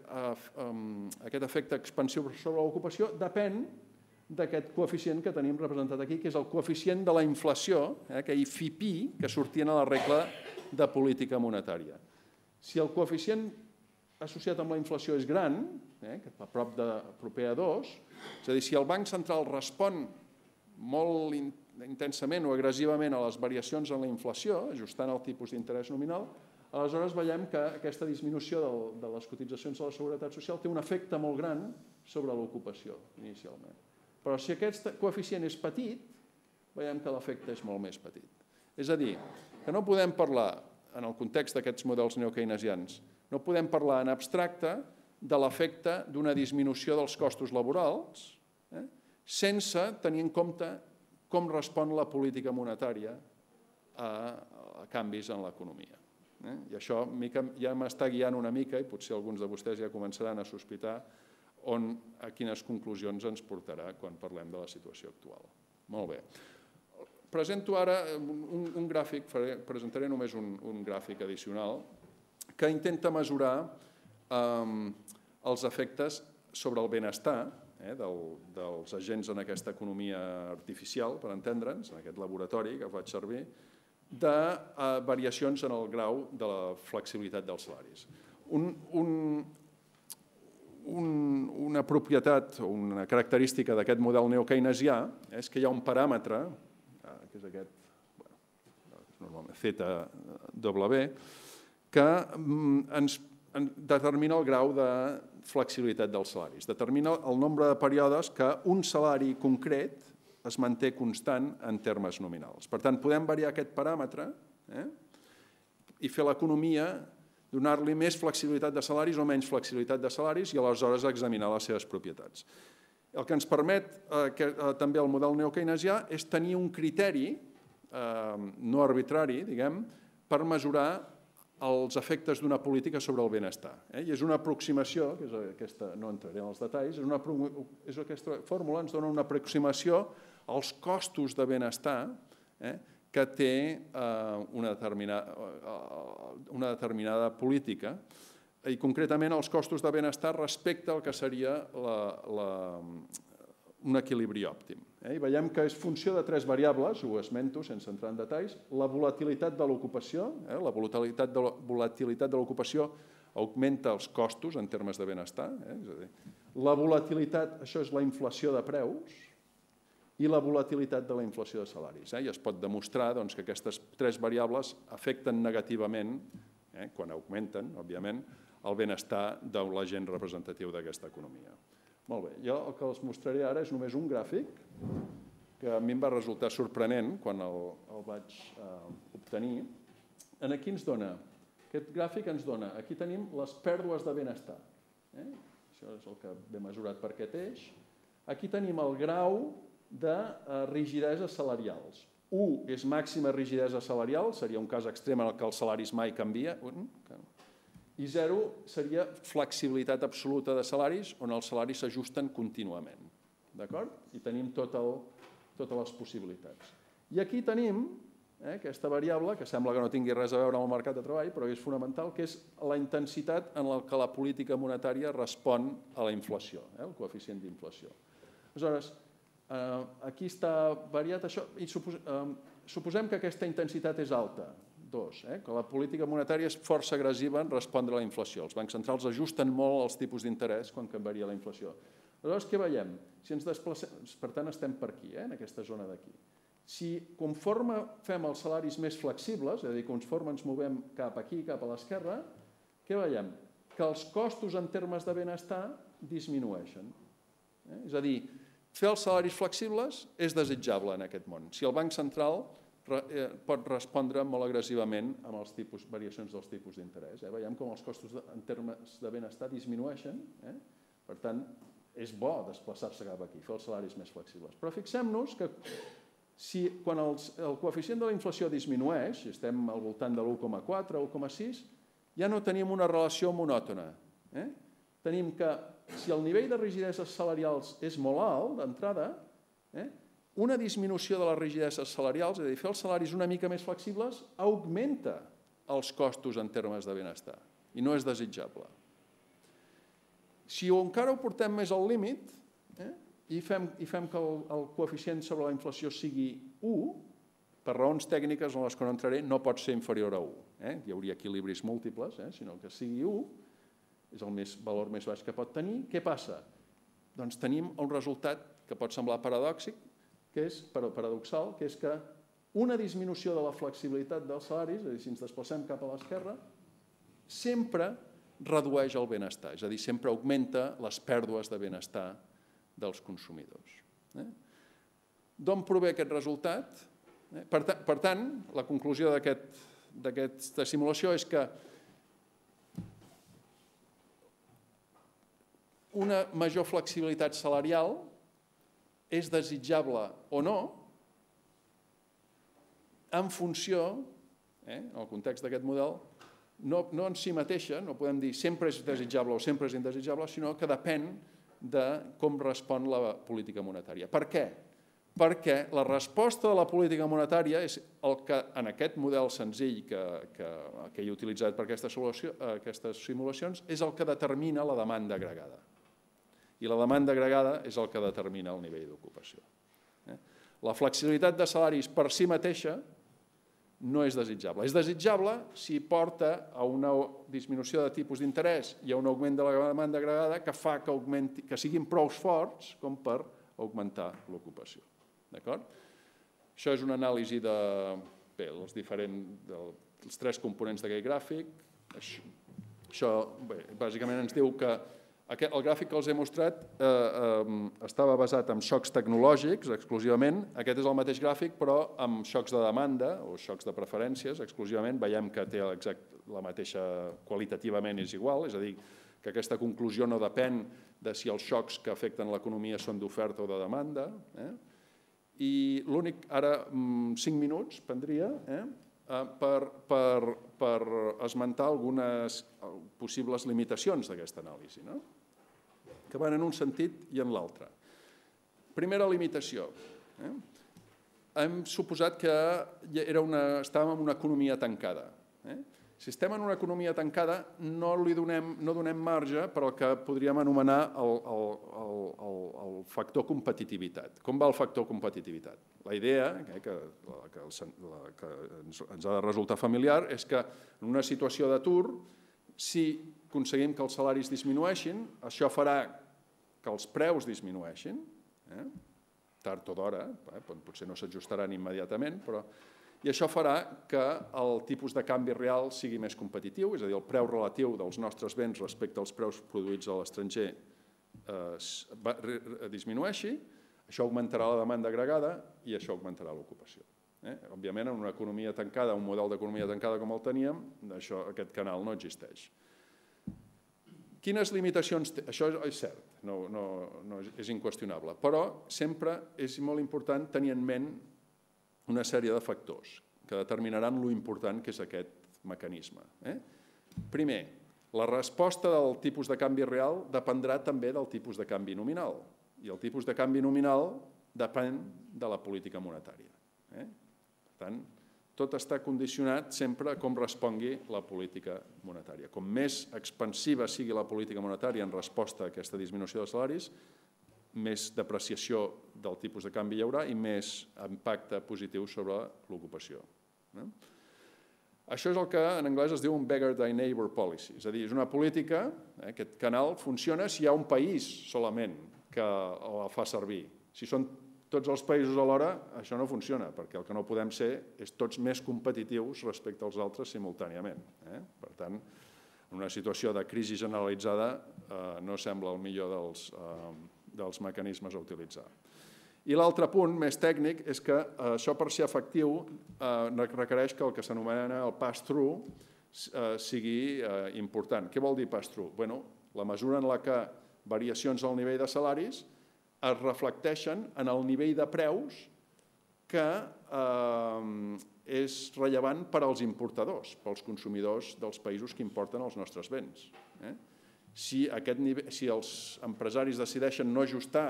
Speaker 3: aquest efecte expansiu sobre l'ocupació depèn d'aquest coeficient que tenim representat aquí, que és el coeficient de la inflació, eh, que FIPI que sortien a la regla de política monetària. Si el coeficient associat amb la inflació és gran, eh, a prop de proper a dos, és a dir, si el Banc Central respon molt in, intensament o agressivament a les variacions en la inflació, ajustant el tipus d'interès nominal, aleshores veiem que aquesta disminució del, de les cotitzacions de la Seguretat Social té un efecte molt gran sobre l'ocupació inicialment. Però si aquest coeficient és petit, veiem que l'efecte és molt més petit. És a dir, que no podem parlar, en el context d'aquests models neokeynesians, no podem parlar en abstracte de l'efecte d'una disminució dels costos laborals eh, sense tenir en compte com respon la política monetària a, canvis en l'economia. Eh? I això mica, ja m'està guiant una mica, i potser alguns de vostès ja començaran a sospitar on, a quines conclusions ens portarà quan parlem de la situació actual. Molt bé. Presento ara eh, un, un gràfic, presentaré només un, un gràfic addicional que intenta mesurar eh, els efectes sobre el benestar eh, del, dels agents en aquesta economia artificial, per entendre'ns, en aquest laboratori que faig servir, de eh, variacions en el grau de la flexibilitat dels salaris. Un, un, un, una propietat o una característica d'aquest model neokeynesià és que hi ha un paràmetre, eh, que és aquest, bueno, normalment ZW, que mm, ens determina el grau de flexibilitat dels salaris, determina el nombre de períodes que un salari concret es manté constant en termes nominals. Per tant, podem variar aquest paràmetre eh, i fer l'economia donar-li més flexibilitat de salaris o menys flexibilitat de salaris i aleshores examinar les seves propietats. El que ens permet eh, eh també el model neokeynesià és tenir un criteri eh, no arbitrari, diguem, per mesurar els efectes d'una política sobre el benestar. Eh? I és una aproximació, que és aquesta, no entraré en els detalls, és, una, aquesta fórmula ens dona una aproximació als costos de benestar eh? que té eh, una, determinada, eh, una determinada política i concretament els costos de benestar respecte al que seria la, la, un equilibri òptim. Eh? I veiem que és funció de tres variables, ho esmento sense entrar en detalls, la volatilitat de l'ocupació, eh? la volatilitat de volatilitat de l'ocupació augmenta els costos en termes de benestar, eh? és a dir, la volatilitat, això és la inflació de preus, i la volatilitat de la inflació de salaris. Eh? I es pot demostrar doncs, que aquestes tres variables afecten negativament, eh? quan augmenten, òbviament, el benestar de la gent representatiu d'aquesta economia. Molt bé, jo el que els mostraré ara és només un gràfic que a mi em va resultar sorprenent quan el, el vaig eh, obtenir. En aquí ens dona, aquest gràfic ens dona, aquí tenim les pèrdues de benestar. Eh? Això és el que ve mesurat per aquest eix. Aquí tenim el grau de eh, rigideses salarials. 1 és màxima rigidesa salarial, seria un cas extrem en el que el salari mai canvia, i zero seria flexibilitat absoluta de salaris, on els salaris s'ajusten contínuament. D'acord? I tenim tot el, totes les possibilitats. I aquí tenim eh, aquesta variable, que sembla que no tingui res a veure amb el mercat de treball, però és fonamental, que és la intensitat en la que la política monetària respon a la inflació, eh, el coeficient d'inflació. Aleshores, eh, aquí està variat això, i supos eh, suposem que aquesta intensitat és alta, Dos, eh, que la política monetària és força agressiva en respondre a la inflació. Els bancs centrals ajusten molt els tipus d'interès quan canvaria la inflació. Aleshores, què veiem? Si ens desplacem, per tant, estem per aquí, eh, en aquesta zona d'aquí. Si conforme fem els salaris més flexibles, és a dir, conforme ens movem cap aquí, cap a l'esquerra, què veiem? Que els costos en termes de benestar disminueixen. Eh? És a dir, fer els salaris flexibles és desitjable en aquest món. Si el Banc Central Eh, pot respondre molt agressivament amb els tipus, variacions dels tipus d'interès. Eh? Veiem com els costos de, en termes de benestar disminueixen, eh? per tant, és bo desplaçar-se cap aquí, fer els salaris més flexibles. Però fixem-nos que si, quan els, el coeficient de la inflació disminueix, estem al voltant de l'1,4 o 1,6, ja no tenim una relació monòtona. Eh? Tenim que si el nivell de rigidesa salarials és molt alt, d'entrada, eh? una disminució de les rigideses salarials, és a dir, fer els salaris una mica més flexibles, augmenta els costos en termes de benestar i no és desitjable. Si encara ho portem més al límit eh, i, fem, i fem que el, el coeficient sobre la inflació sigui 1, per raons tècniques en les que no entraré, no pot ser inferior a 1. Eh? Hi hauria equilibris múltiples, eh? sinó que sigui 1, és el més, valor més baix que pot tenir. Què passa? Doncs tenim un resultat que pot semblar paradòxic, que és paradoxal, que és que una disminució de la flexibilitat dels salaris, és a dir, si ens desplacem cap a l'esquerra, sempre redueix el benestar, és a dir, sempre augmenta les pèrdues de benestar dels consumidors. Eh? D'on prové aquest resultat? Eh? Per, per tant, la conclusió d'aquesta simulació és que una major flexibilitat salarial és desitjable o no, en funció, eh, en el context d'aquest model, no, no en si mateixa, no podem dir sempre és desitjable o sempre és indesitjable, sinó que depèn de com respon la política monetària. Per què? Perquè la resposta de la política monetària és el que en aquest model senzill que, que, que he utilitzat per eh, aquestes, aquesta simulacions és el que determina la demanda agregada i la demanda agregada és el que determina el nivell d'ocupació. Eh? La flexibilitat de salaris per si mateixa no és desitjable. És desitjable si porta a una disminució de tipus d'interès i a un augment de la demanda agregada que fa que, augmenti, que siguin prou forts com per augmentar l'ocupació. D'acord? Això és una anàlisi de, bé, els, diferents, dels tres components d'aquest gràfic. Això, això bé, bàsicament ens diu que aquest, el gràfic que els he mostrat eh, eh, estava basat en xocs tecnològics exclusivament. Aquest és el mateix gràfic, però amb xocs de demanda o xocs de preferències exclusivament. Veiem que té exact, la mateixa qualitativament és igual, és a dir, que aquesta conclusió no depèn de si els xocs que afecten l'economia són d'oferta o de demanda. Eh? I l'únic, ara 5 mm, minuts prendria, eh, eh? per, per, per esmentar algunes eh, possibles limitacions d'aquesta anàlisi. No? que van en un sentit i en l'altre. Primera limitació. Eh? Hem suposat que era una, estàvem en una economia tancada. Eh? Si estem en una economia tancada, no, li donem, no donem marge per al que podríem anomenar el, el, el, el factor competitivitat. Com va el factor competitivitat? La idea, eh, que, la, que, el, la, que ens, ens ha de resultar familiar, és que en una situació d'atur, si aconseguim que els salaris disminueixin, això farà que els preus disminueixin, eh? tard o d'hora, eh? potser no s'ajustaran immediatament, però... i això farà que el tipus de canvi real sigui més competitiu, és a dir, el preu relatiu dels nostres béns respecte als preus produïts a l'estranger eh, disminueixi, això augmentarà la demanda agregada i això augmentarà l'ocupació. Eh? Òbviament, en una economia tancada, un model d'economia tancada com el teníem, això, aquest canal no existeix. Quines limitacions té? Això és cert, no, no, no és, és inqüestionable, però sempre és molt important tenir en ment una sèrie de factors que determinaran lo important que és aquest mecanisme. Eh? Primer, la resposta del tipus de canvi real dependrà també del tipus de canvi nominal i el tipus de canvi nominal depèn de la política monetària. Eh? Per tant, tot està condicionat sempre a com respongui la política monetària. Com més expansiva sigui la política monetària en resposta a aquesta disminució de salaris, més depreciació del tipus de canvi hi haurà i més impacte positiu sobre l'ocupació. No? Eh? Això és el que en anglès es diu un beggar thy neighbor policy, és a dir, és una política, eh, aquest canal funciona si hi ha un país solament que la fa servir. Si són tots els països alhora, això no funciona, perquè el que no podem ser és tots més competitius respecte als altres simultàniament. Eh? Per tant, en una situació de crisi generalitzada eh, no sembla el millor dels, eh, dels mecanismes a utilitzar. I l'altre punt, més tècnic, és que eh, això per ser efectiu eh, requereix que el que s'anomena el pass-through eh, sigui important. Què vol dir pass-through? Bueno, la mesura en la que variacions al nivell de salaris es reflecteixen en el nivell de preus que eh, és rellevant per als importadors, pels consumidors dels països que importen els nostres béns. Eh? Si, aquest nivell, si els empresaris decideixen no ajustar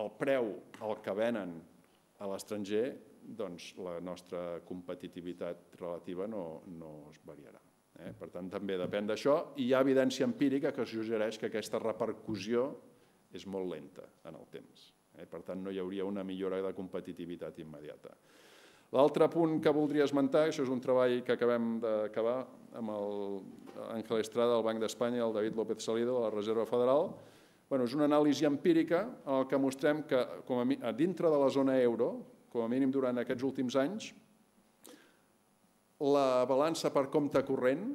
Speaker 3: el preu al que venen a l'estranger, doncs la nostra competitivitat relativa no, no es variarà. Eh? Per tant, també depèn d'això i hi ha evidència empírica que suggereix que aquesta repercussió és molt lenta en el temps. Eh? Per tant, no hi hauria una millora de competitivitat immediata. L'altre punt que voldria esmentar, això és un treball que acabem d'acabar amb l'Àngel Estrada, del Banc d'Espanya, i el David López Salido, de la Reserva Federal, bueno, és una anàlisi empírica en el que mostrem que com a, dintre de la zona euro, com a mínim durant aquests últims anys, la balança per compte corrent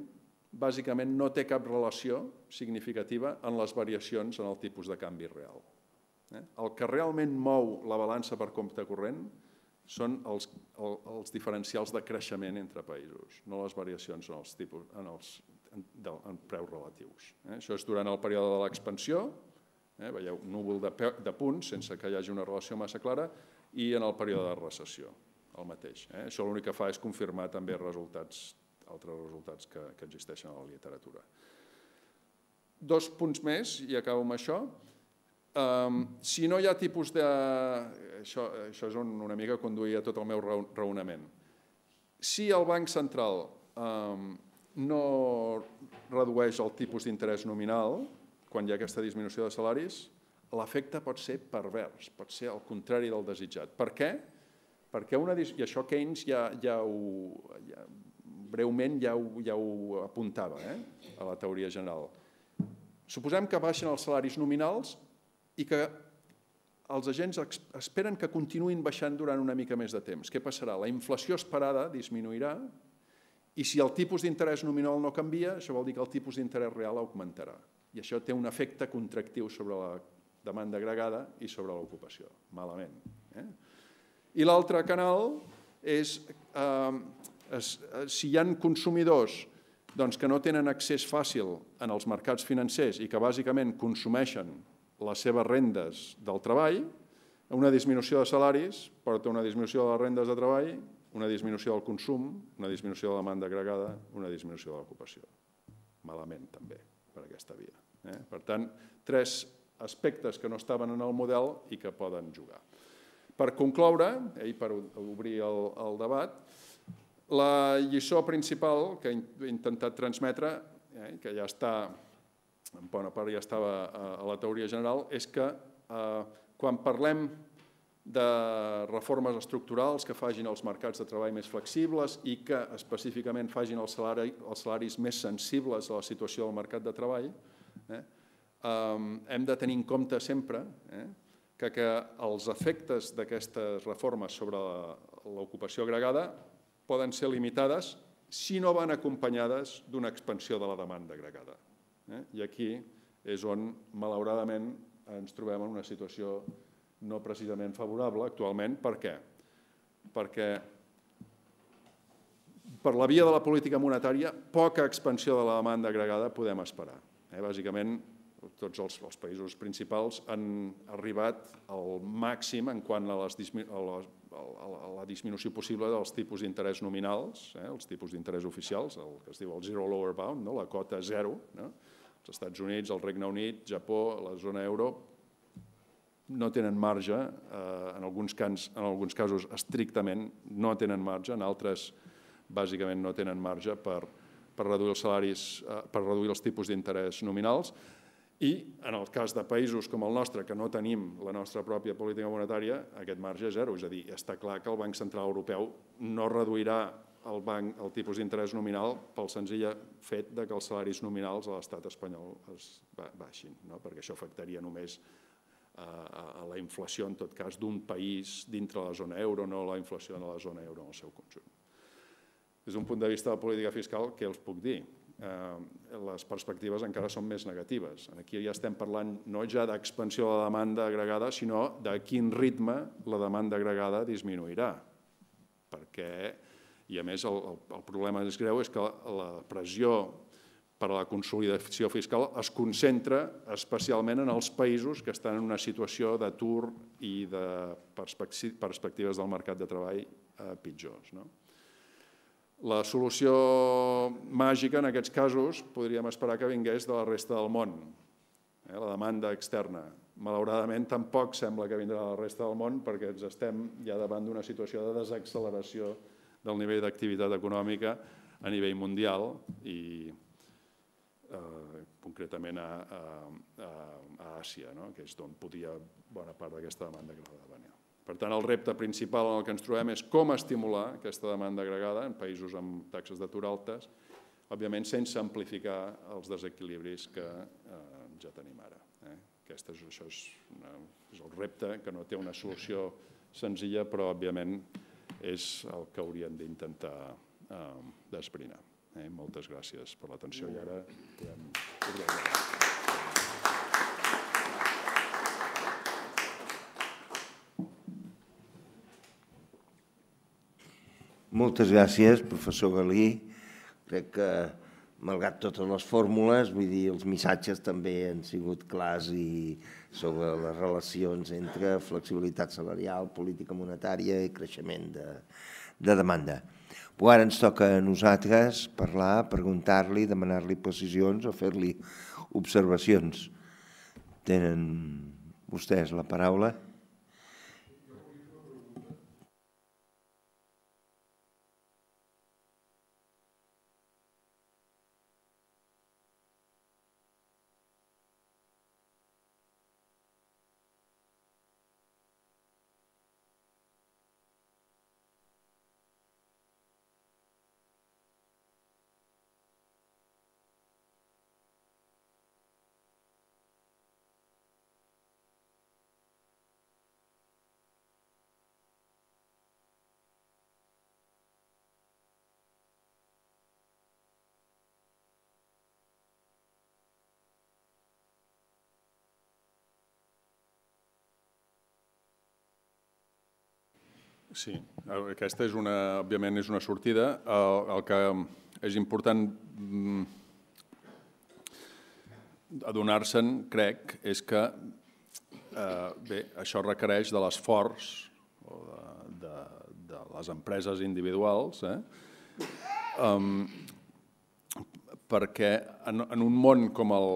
Speaker 3: bàsicament no té cap relació significativa en les variacions en el tipus de canvi real. Eh? El que realment mou la balança per compte corrent són els, els diferencials de creixement entre països, no les variacions en els, tipus, en els de, preus relatius. Eh? Això és durant el període de l'expansió, eh? veieu, núvol de, de punts, sense que hi hagi una relació massa clara, i en el període de recessió, el mateix. Eh? Això l'únic que fa és confirmar també resultats, altres resultats que, que existeixen a la literatura. Dos punts més, i acabo amb això. si no hi ha tipus de... Això, això és on una mica conduïa tot el meu raonament. Si el Banc Central no redueix el tipus d'interès nominal, quan hi ha aquesta disminució de salaris, l'efecte pot ser pervers, pot ser el contrari del desitjat. Per què? Perquè una, i això Keynes ja, ho, breument ja ho, apuntava eh, a la teoria general. Suposem que baixen els salaris nominals i que els agents esperen que continuïn baixant durant una mica més de temps. Què passarà? La inflació esperada disminuirà i si el tipus d'interès nominal no canvia, això vol dir que el tipus d'interès real augmentarà. I això té un efecte contractiu sobre la demanda agregada i sobre l'ocupació. Malament. Eh? I l'altre canal és eh, eh, si hi han consumidors doncs, que no tenen accés fàcil en els mercats financers i que bàsicament consumeixen les seves rendes del treball, una disminució de salaris porta una disminució de les rendes de treball, una disminució del consum, una disminució de la demanda agregada, una disminució de l'ocupació. Malament, també, per aquesta via. Eh? Per tant, tres aspectes que no estaven en el model i que poden jugar. Per concloure, eh, i per obrir el, el debat, la lliçó principal que he intentat transmetre, eh, que ja està, en bona part ja estava a la teoria general, és que eh, quan parlem de reformes estructurals que fagin els mercats de treball més flexibles i que específicament fagin els, salari, els salaris més sensibles a la situació del mercat de treball, eh, hem de tenir en compte sempre eh, que, que els efectes d'aquestes reformes sobre l'ocupació agregada poden ser limitades si no van acompanyades d'una expansió de la demanda agregada. Eh? I aquí és on, malauradament, ens trobem en una situació no precisament favorable actualment. Per què? Perquè per la via de la política monetària, poca expansió de la demanda agregada podem esperar. Eh? Bàsicament, tots els, els països principals han arribat al màxim en quant a les, a les a la disminució possible dels tipus d'interès nominals, eh, els tipus d'interès oficials, el que es diu el zero lower bound, no, la cota zero, no? els Estats Units, el Regne Unit, Japó, la zona euro, no tenen marge, eh, en, alguns cans, en alguns casos estrictament no tenen marge, en altres bàsicament no tenen marge per, per reduir salaris, eh, per reduir els tipus d'interès nominals, i en el cas de països com el nostre, que no tenim la nostra pròpia política monetària, aquest marge és zero. És a dir, està clar que el Banc Central Europeu no reduirà el, banc, el tipus d'interès nominal pel senzill fet de que els salaris nominals a l'estat espanyol es baixin, no? perquè això afectaria només eh, a, a la inflació, en tot cas, d'un país dintre la zona euro, no la inflació de la zona euro en el seu conjunt. Des d'un punt de vista de política fiscal, què els puc dir? Eh, les perspectives encara són més negatives. Aquí ja estem parlant no ja d'expansió de la demanda agregada, sinó de quin ritme la demanda agregada disminuirà. Perquè, i a més, el, el, el problema és greu és que la pressió per a la consolidació fiscal es concentra especialment en els països que estan en una situació d'atur i de perspectives del mercat de treball eh, pitjors. No? La solució màgica, en aquests casos, podríem esperar que vingués de la resta del món, eh, la demanda externa. Malauradament, tampoc sembla que vindrà de la resta del món perquè ens estem ja davant d'una situació de desacceleració del nivell d'activitat econòmica a nivell mundial i eh, concretament a, a Àsia, no? que és d'on podia bona part d'aquesta demanda que no va venir. Per tant, el repte principal en el que ens trobem és com estimular aquesta demanda agregada en països amb taxes d'atur altes, òbviament sense amplificar els desequilibris que eh, ja tenim ara. Eh? Aquest és, això és, una, és el repte que no té una solució senzilla, però òbviament és el que hauríem d'intentar eh, desbrinar. Eh? Moltes gràcies per l'atenció i ara podem...
Speaker 2: Moltes gràcies, professor Galí. Crec que, malgrat totes les fórmules, vull dir, els missatges també han sigut clars i sobre les relacions entre flexibilitat salarial, política monetària i creixement de, de demanda. Però ara ens toca a nosaltres parlar, preguntar-li, demanar-li precisions o fer-li observacions. Tenen vostès la paraula.
Speaker 3: Sí, aquesta és una, òbviament és una sortida. El, el que és important mm, adonar-se'n, crec, és que eh, bé, això requereix de l'esforç o de, de, de les empreses individuals eh, um, perquè en, en un món com el,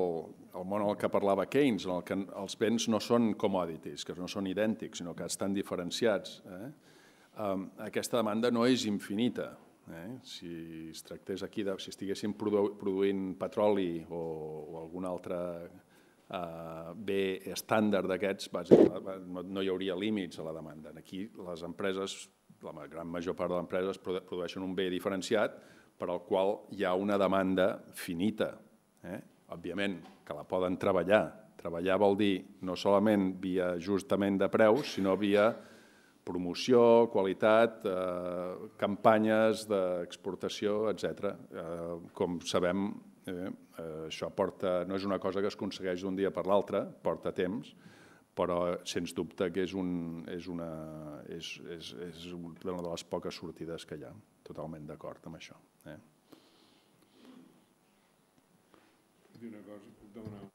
Speaker 3: el món al que parlava Keynes, en el que els béns no són commodities, que no són idèntics, sinó que estan diferenciats, eh, aquesta demanda no és infinita. Eh? Si es tractés aquí, de, si estiguéssim produint petroli o, o algun altre eh, bé estàndard d'aquests, no, no hi hauria límits a la demanda. Aquí les empreses, la gran major part de les empreses produeixen un bé diferenciat per al qual hi ha una demanda finita. Eh? Òbviament, que la poden treballar. Treballar vol dir no solament via ajustament de preus, sinó via promoció, qualitat, eh, campanyes d'exportació, etc. Eh, com sabem, eh, això no és una cosa que es aconsegueix d'un dia per l'altre, porta temps, però sens dubte que és, un, és, una, és, és, és una de les poques sortides que hi ha. Totalment d'acord amb això. Eh?
Speaker 1: Dir una cosa, puc demanar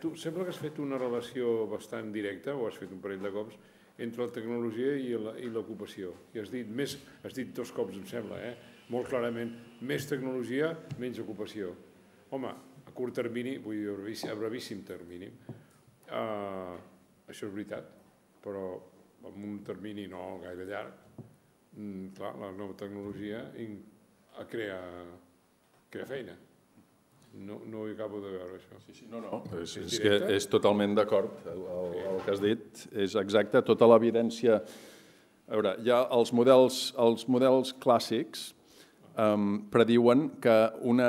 Speaker 1: Tu sembla que has fet una relació bastant directa, o has fet un parell de cops, entre la tecnologia i l'ocupació. I has dit, més, has dit dos cops, em sembla, eh? molt clarament, més tecnologia, menys ocupació. Home, a curt termini, vull dir, a brevíssim, a brevíssim termini, uh, això és veritat, però en un termini no gaire llarg, mm, clar, la nova tecnologia crea, crea feina. No, no ho acabo de veure, això. Sí, sí, no, no. no és, és, que és
Speaker 3: totalment d'acord el, el, el que has dit. És exacte, tota l'evidència... A veure, ja els models, els models clàssics um, prediuen que una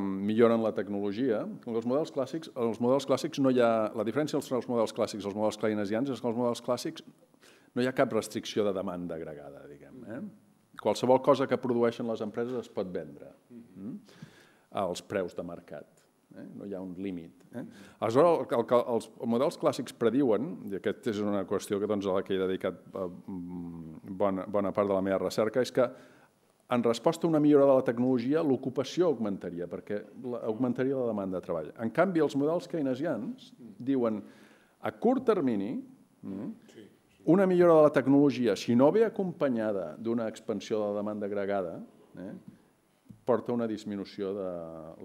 Speaker 3: millora en la tecnologia. En els models clàssics, els models clàssics no hi ha... La diferència entre els models clàssics i els models keynesians és que els models clàssics no hi ha cap restricció de demanda agregada, diguem. Eh? Qualsevol cosa que produeixen les empreses es pot vendre. Mm-hmm. Mm -hmm als preus de mercat. Eh? No hi ha un límit. Eh? Aleshores, el, que els models clàssics prediuen, i aquesta és una qüestió que, doncs, a la que he dedicat eh, mm, bona, bona part de la meva recerca, és que en resposta a una millora de la tecnologia, l'ocupació augmentaria, perquè augmentaria la demanda de treball. En canvi, els models keynesians diuen a curt termini, mm, una millora de la tecnologia, si no ve acompanyada d'una expansió de la demanda agregada, eh, porta a una disminució de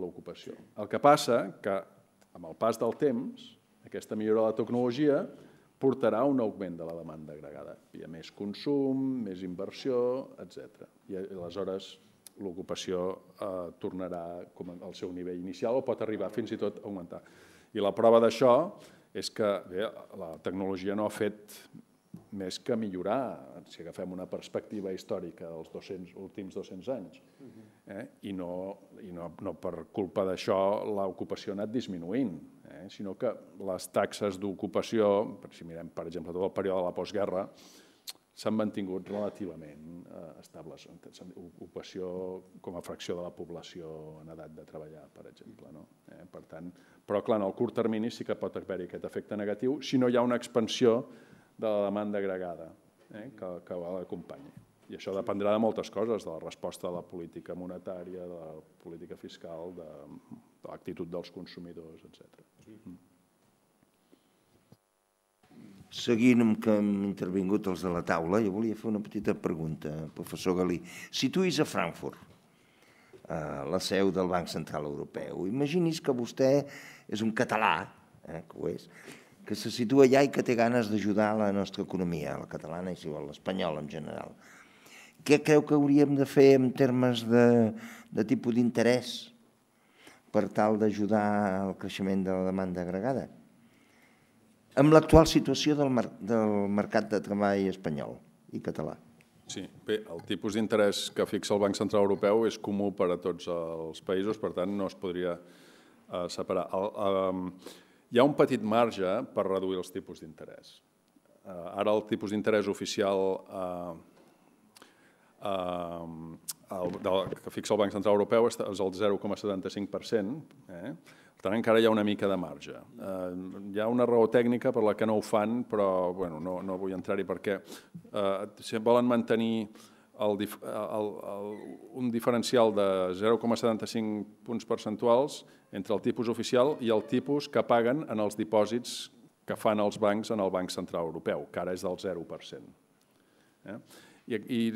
Speaker 3: l'ocupació. El que passa que, amb el pas del temps, aquesta millora de la tecnologia portarà un augment de la demanda agregada. Hi ha més consum, més inversió, etc. I aleshores l'ocupació eh, tornarà com al seu nivell inicial o pot arribar fins i tot a augmentar. I la prova d'això és que bé, la tecnologia no ha fet més que millorar, si agafem una perspectiva històrica dels 200, últims 200 anys. Uh mhm. -huh eh? i, no, i no, no per culpa d'això l'ocupació ha anat disminuint, eh? sinó que les taxes d'ocupació, si mirem per exemple tot el període de la postguerra, s'han mantingut relativament eh, estables. Ocupació com a fracció de la població en edat de treballar, per exemple. No? Eh, per tant, però, clar, en el curt termini sí que pot haver-hi aquest efecte negatiu si no hi ha una expansió de la demanda agregada eh, que, que l'acompanyi. I això dependrà de moltes coses, de la resposta de la política monetària, de la política fiscal, de, de l'actitud dels consumidors, etc. Mm.
Speaker 2: Seguint amb que hem intervingut els de la taula, jo volia fer una petita pregunta, professor Galí. Si Situïs a Frankfurt, a la seu del Banc Central Europeu. Imaginis que vostè és un català, eh, que ho és, que se situa allà i que té ganes d'ajudar la nostra economia, la catalana i, si vol, l'espanyol en general què creu que hauríem de fer en termes de, de tipus d'interès per tal d'ajudar al creixement de la demanda agregada? Amb l'actual situació del, mar del mercat de treball espanyol i català.
Speaker 3: Sí, bé, el tipus d'interès que fixa el Banc Central Europeu és comú per a tots els països, per tant, no es podria eh, separar. El, eh, hi ha un petit marge per reduir els tipus d'interès. Eh, ara el tipus d'interès oficial eh, Ehm, el, que fixa el Banc Central Europeu és el 0,75%, eh? per tant encara hi ha una mica de marge. Eh, hi ha una raó tècnica per la que no ho fan, però bueno, no, no vull entrar-hi perquè eh, si volen mantenir el, el, el, un diferencial de 0,75 punts percentuals entre el tipus oficial i el tipus que paguen en els dipòsits que fan els bancs en el Banc Central Europeu, que ara és del 0%. Eh? i, i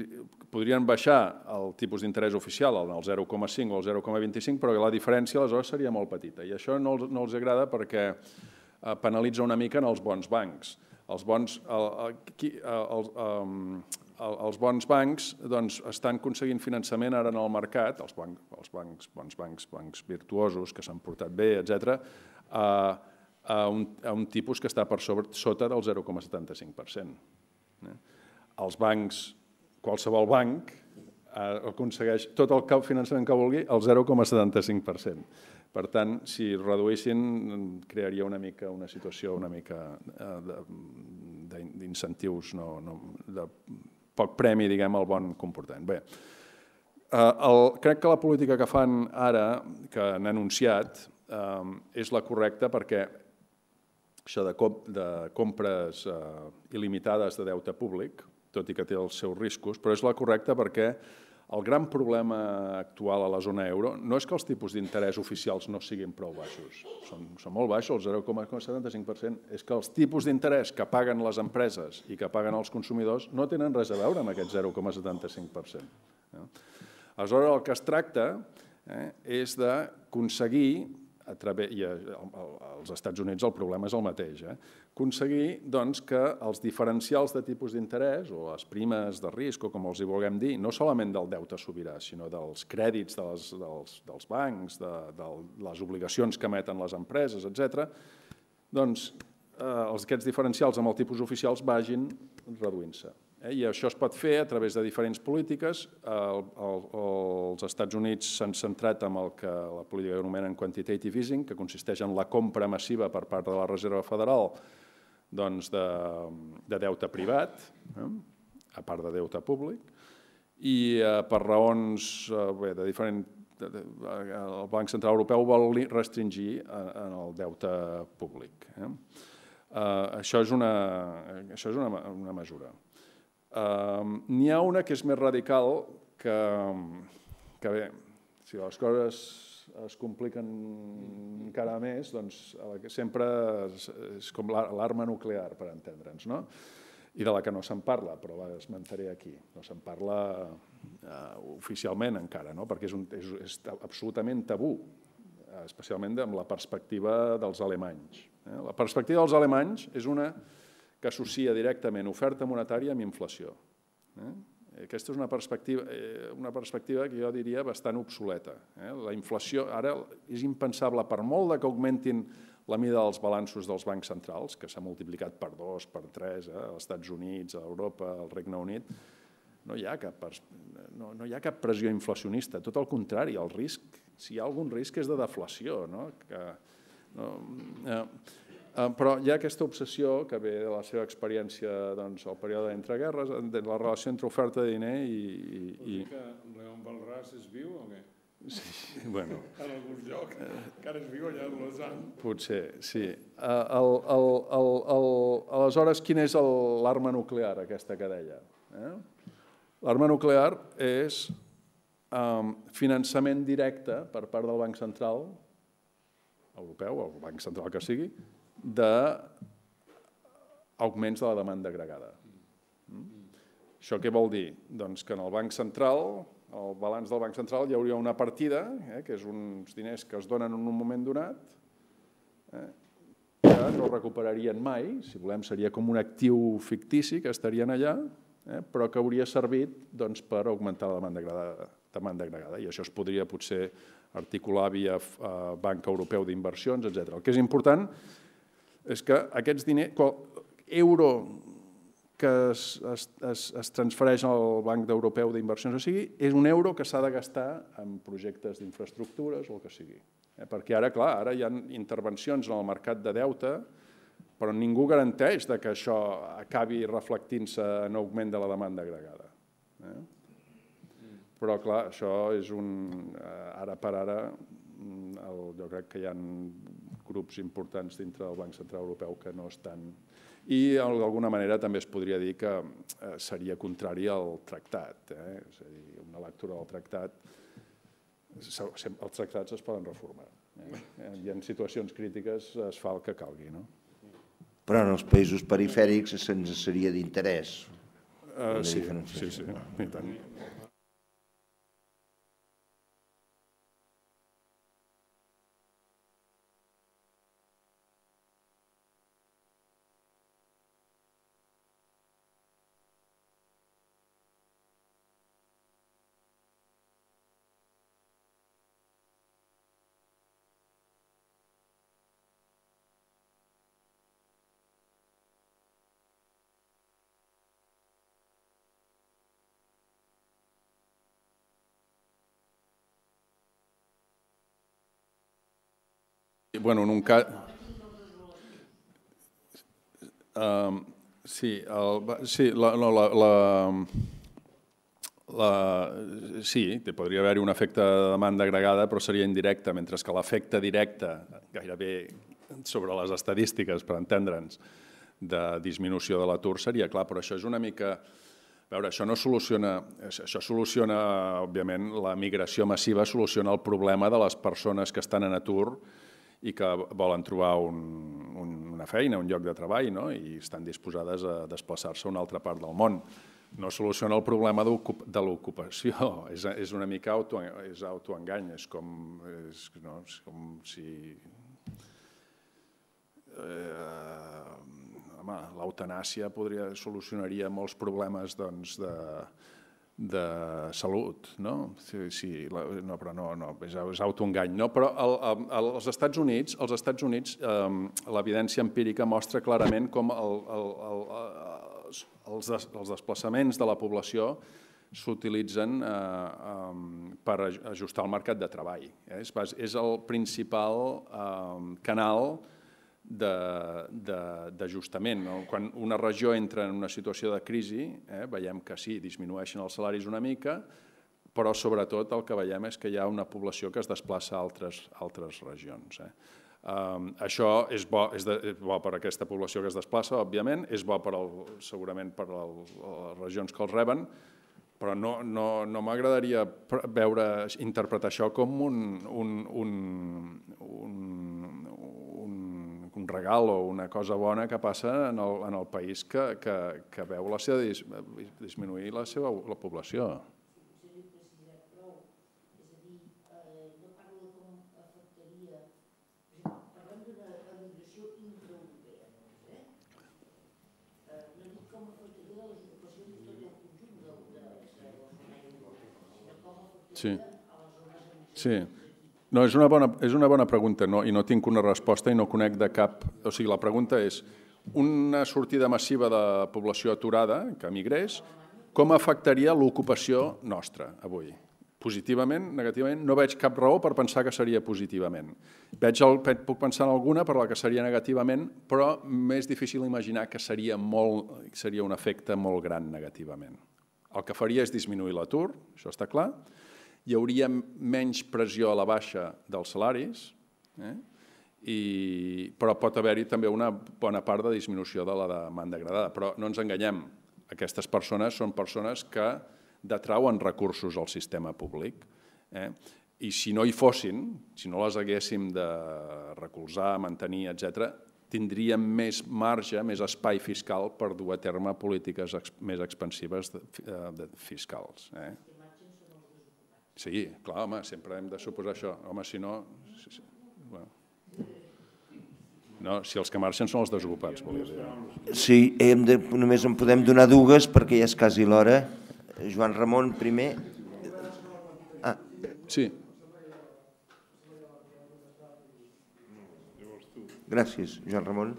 Speaker 3: podrien baixar el tipus d'interès oficial al 0,5 o al 0,25, però la diferència aleshores seria molt petita. I això no, no els agrada perquè eh, penalitza una mica en els bons bancs. Els bons, el, el, el, el, el, els bons bancs doncs, estan aconseguint finançament ara en el mercat, els, banc, els bancs, bons bancs, bancs virtuosos que s'han portat bé, etc., a, a, un, a un tipus que està per sobre, sota del 0,75%. Eh? Els bancs qualsevol banc eh, aconsegueix tot el finançament que vulgui, al 0,75%. Per tant, si reduïssin, crearia una mica una situació una mica eh, d'incentius, no, no, de poc premi, diguem, al bon comportament. Bé, eh, el, crec que la política que fan ara, que han anunciat, eh, és la correcta perquè això de, comp de compres eh, il·limitades de deute públic, tot i que té els seus riscos, però és la correcta perquè el gran problema actual a la zona euro no és que els tipus d'interès oficials no siguin prou baixos, són, són molt baixos, el 0,75%, és que els tipus d'interès que paguen les empreses i que paguen els consumidors no tenen res a veure amb aquest 0,75%. No? Aleshores, el que es tracta eh, és d'aconseguir i als Estats Units el problema és el mateix, eh? aconseguir doncs, que els diferencials de tipus d'interès o les primes de risc, o com els hi vulguem dir, no solament del deute sobirà, sinó dels crèdits de les, dels, dels bancs, de, les obligacions que emeten les empreses, etc. doncs eh, aquests diferencials amb els tipus oficials vagin reduint-se. Eh, I això es pot fer a través de diferents polítiques. El, els Estats Units s'han centrat en el que la política anomenen quantitative easing, que consisteix en la compra massiva per part de la Reserva Federal doncs de, de deute privat, eh? a part de deute públic, i eh, per raons eh, bé, de diferent... el Banc Central Europeu vol restringir eh, en el deute públic. Eh? Eh, això és una, això és una, una mesura. Ehm, n'hi ha una que és més radical que, que bé, si les coses es compliquen encara més, doncs sempre és, com l'arma nuclear, per entendre'ns, no? i de la que no se'n parla, però la esmentaré aquí. No se'n parla eh, oficialment encara, no? perquè és, un, és, és absolutament tabú, especialment amb la perspectiva dels alemanys. Eh? La perspectiva dels alemanys és una que associa directament oferta monetària amb inflació. Eh? Aquesta és una perspectiva, eh, una perspectiva que jo diria bastant obsoleta. Eh? La inflació ara és impensable per molt de que augmentin la mida dels balanços dels bancs centrals, que s'ha multiplicat per dos, per tres, eh? als Estats Units, a Europa, al Regne Unit, no hi, ha cap, no, no hi ha cap pressió inflacionista, tot el contrari, el risc, si hi ha algun risc és de deflació, no? Que, no eh, Eh, però hi ha aquesta obsessió que ve de la seva experiència doncs, al període entre guerres, eh, de la relació entre oferta de diner i... i, i... que
Speaker 1: León Balràs és viu o què? Sí, bueno. En algun lloc, encara és viu allà a
Speaker 3: Lausanne. Potser, sí. Eh, el, el, el, el, aleshores, quina és l'arma nuclear aquesta que deia? Eh? L'arma nuclear és um, finançament directe per part del Banc Central europeu, o el Banc Central que sigui, d'augments de la demanda agregada. Mm? Això què vol dir? Doncs que en el Banc Central, el balanç del Banc Central, hi hauria una partida, eh, que és uns diners que es donen en un moment donat, eh, que no recuperarien mai, si volem seria com un actiu fictici que estarien allà, eh, però que hauria servit doncs, per augmentar la demanda agregada, demanda agregada. I això es podria potser articular via eh, Banc Europeu d'Inversions, etc. El que és important és és que aquests diners, qual, euro que es, es, es, es transfereix al Banc Europeu d'Inversions, o sigui, és un euro que s'ha de gastar en projectes d'infraestructures o el que sigui. Eh? Perquè ara, clar, ara hi ha intervencions en el mercat de deute, però ningú garanteix de que això acabi reflectint-se en augment de la demanda agregada. Eh? Però, clar, això és un... Eh, ara per ara, mm, el, jo crec que hi ha grups importants dintre del Banc Central Europeu que no estan... I d'alguna manera també es podria dir que eh, seria contrari al tractat. Eh? És a dir, una lectura del tractat, els tractats es poden reformar. Eh? eh I en situacions crítiques es fa el que calgui. No?
Speaker 2: Però en els països perifèrics se'ns seria d'interès. Eh, sí, sí, sí, i tant.
Speaker 3: bueno, en un cas... Um, sí, el, sí, la, no, la, la, la, sí, podria haver-hi un efecte de demanda agregada, però seria indirecte, mentre que l'efecte directe, gairebé sobre les estadístiques, per entendre'ns, de disminució de l'atur seria clar, però això és una mica... A veure, això no soluciona, això soluciona, òbviament, la migració massiva soluciona el problema de les persones que estan en atur i que volen trobar un, un, una feina, un lloc de treball, no? i estan disposades a desplaçar-se a una altra part del món. No soluciona el problema de l'ocupació, <laughs> és, és una mica auto, és autoengany, és com, és, no? és com si... Eh, l'eutanàsia podria, solucionaria molts problemes doncs, de, de salut, no? Sí, sí la, no, però no, no és, és autoengany. No? Però el, el, els Estats Units, els Estats Units eh, l'evidència empírica mostra clarament com el, el, el, eh, els, des, els desplaçaments de la població s'utilitzen eh, eh, per ajustar el mercat de treball. Eh? És, és el principal eh, canal d'ajustament. Quan una regió entra en una situació de crisi, eh, veiem que sí, disminueixen els salaris una mica, però sobretot el que veiem és que hi ha una població que es desplaça a altres, altres regions. Eh? Um, això és bo, és, bo per aquesta població que es desplaça, òbviament, és bo per segurament per les regions que els reben, però no, no, no m'agradaria veure, interpretar això com un, un, un, un, un regal o una cosa bona que passa en el, en el país que, que, que veu la seva dis, disminuir la seva la població. Sí. Sí. No, és una bona, és una bona pregunta no, i no tinc una resposta i no conec de cap... O sigui, la pregunta és una sortida massiva de població aturada que emigrés, com afectaria l'ocupació nostra avui? Positivament, negativament, no veig cap raó per pensar que seria positivament. Veig el, puc pensar en alguna per la que seria negativament, però m'és difícil imaginar que seria, molt, seria un efecte molt gran negativament. El que faria és disminuir l'atur, això està clar, hi hauria menys pressió a la baixa dels salaris, eh? I, però pot haver-hi també una bona part de disminució de la demanda agradada. Però no ens enganyem, aquestes persones són persones que detrauen recursos al sistema públic. Eh? I si no hi fossin, si no les haguéssim de recolzar, mantenir, etc, tindríem més marge, més espai fiscal per dur a terme polítiques ex més expansives de, de, eh, de fiscals. Eh? Sí, clar, home, sempre hem de suposar això. Home, si no... bueno. No, si els que marxen són els desocupats, volia dir.
Speaker 2: Sí, hem de, només en podem donar dues perquè ja és quasi l'hora. Joan
Speaker 3: Ramon, primer.
Speaker 2: Ah. Sí. Gràcies, Joan Ramon.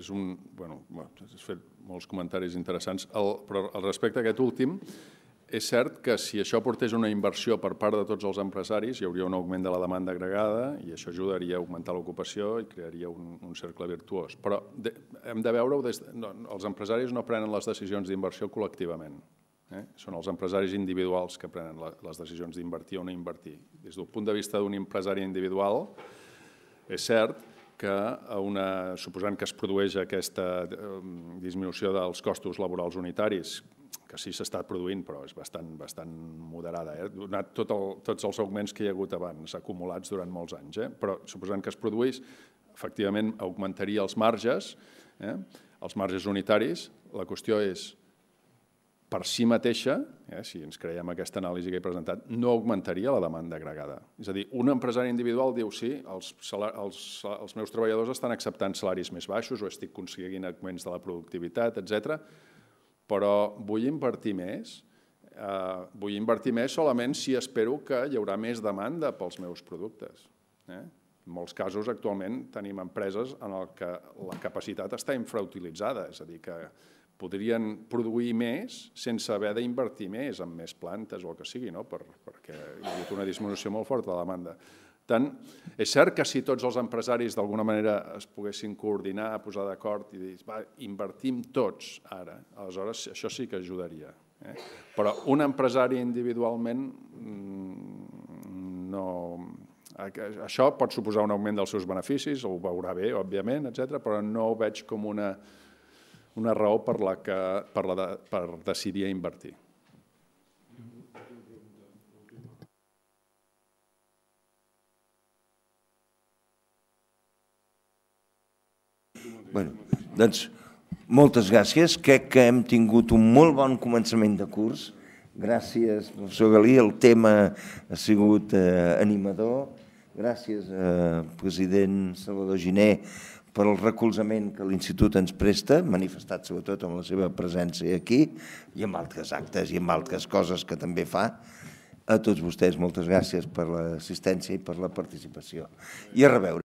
Speaker 3: és un... Bueno, has fet molts comentaris interessants, però al respecte a aquest últim, és cert que si això portés una inversió per part de tots els empresaris, hi hauria un augment de la demanda agregada i això ajudaria a augmentar l'ocupació i crearia un, un cercle virtuós. Però de, hem de veure-ho des... no, els empresaris no prenen les decisions d'inversió col·lectivament. Eh? Són els empresaris individuals que prenen la, les decisions d'invertir o no invertir. Des del punt de vista d'un empresari individual, és cert que una, suposant que es produeix aquesta eh, disminució dels costos laborals unitaris, que sí s'està produint, però és bastant, bastant moderada, eh? donat tot el, tots els augments que hi ha hagut abans, acumulats durant molts anys. Eh? Però suposant que es produís, efectivament augmentaria els marges, eh? els marges unitaris. La qüestió és per si mateixa, eh, si ens creiem aquesta anàlisi que he presentat, no augmentaria la demanda agregada. És a dir, un empresari individual diu sí, els, els, els meus treballadors estan acceptant salaris més baixos o estic aconseguint augments de la productivitat, etc. però vull invertir més, eh, vull invertir més solament si espero que hi haurà més demanda pels meus productes. Eh? En molts casos, actualment, tenim empreses en el que la capacitat està infrautilitzada, és a dir, que podrien produir més sense haver d'invertir més en més plantes o el que sigui, no? per, perquè hi ha hagut una disminució molt forta de la demanda. Tant, és cert que si tots els empresaris d'alguna manera es poguessin coordinar, posar d'acord i dir, va, invertim tots ara, aleshores això sí que ajudaria. Eh? Però un empresari individualment mm, no... Això pot suposar un augment dels seus beneficis, ho veurà bé, òbviament, etc., però no ho veig com una una raó per, la que, per, la de, per decidir invertir.
Speaker 2: Bueno, doncs, moltes gràcies. Crec que hem tingut un molt bon començament de curs. Gràcies, professor Galí. El tema ha sigut eh, animador. Gràcies, eh, president Salvador Giné, per el recolzament que l'Institut ens presta, manifestat sobretot amb la seva presència aquí i amb altres actes i amb altres coses que també fa. A tots vostès, moltes gràcies per l'assistència i per la participació. I a reveure.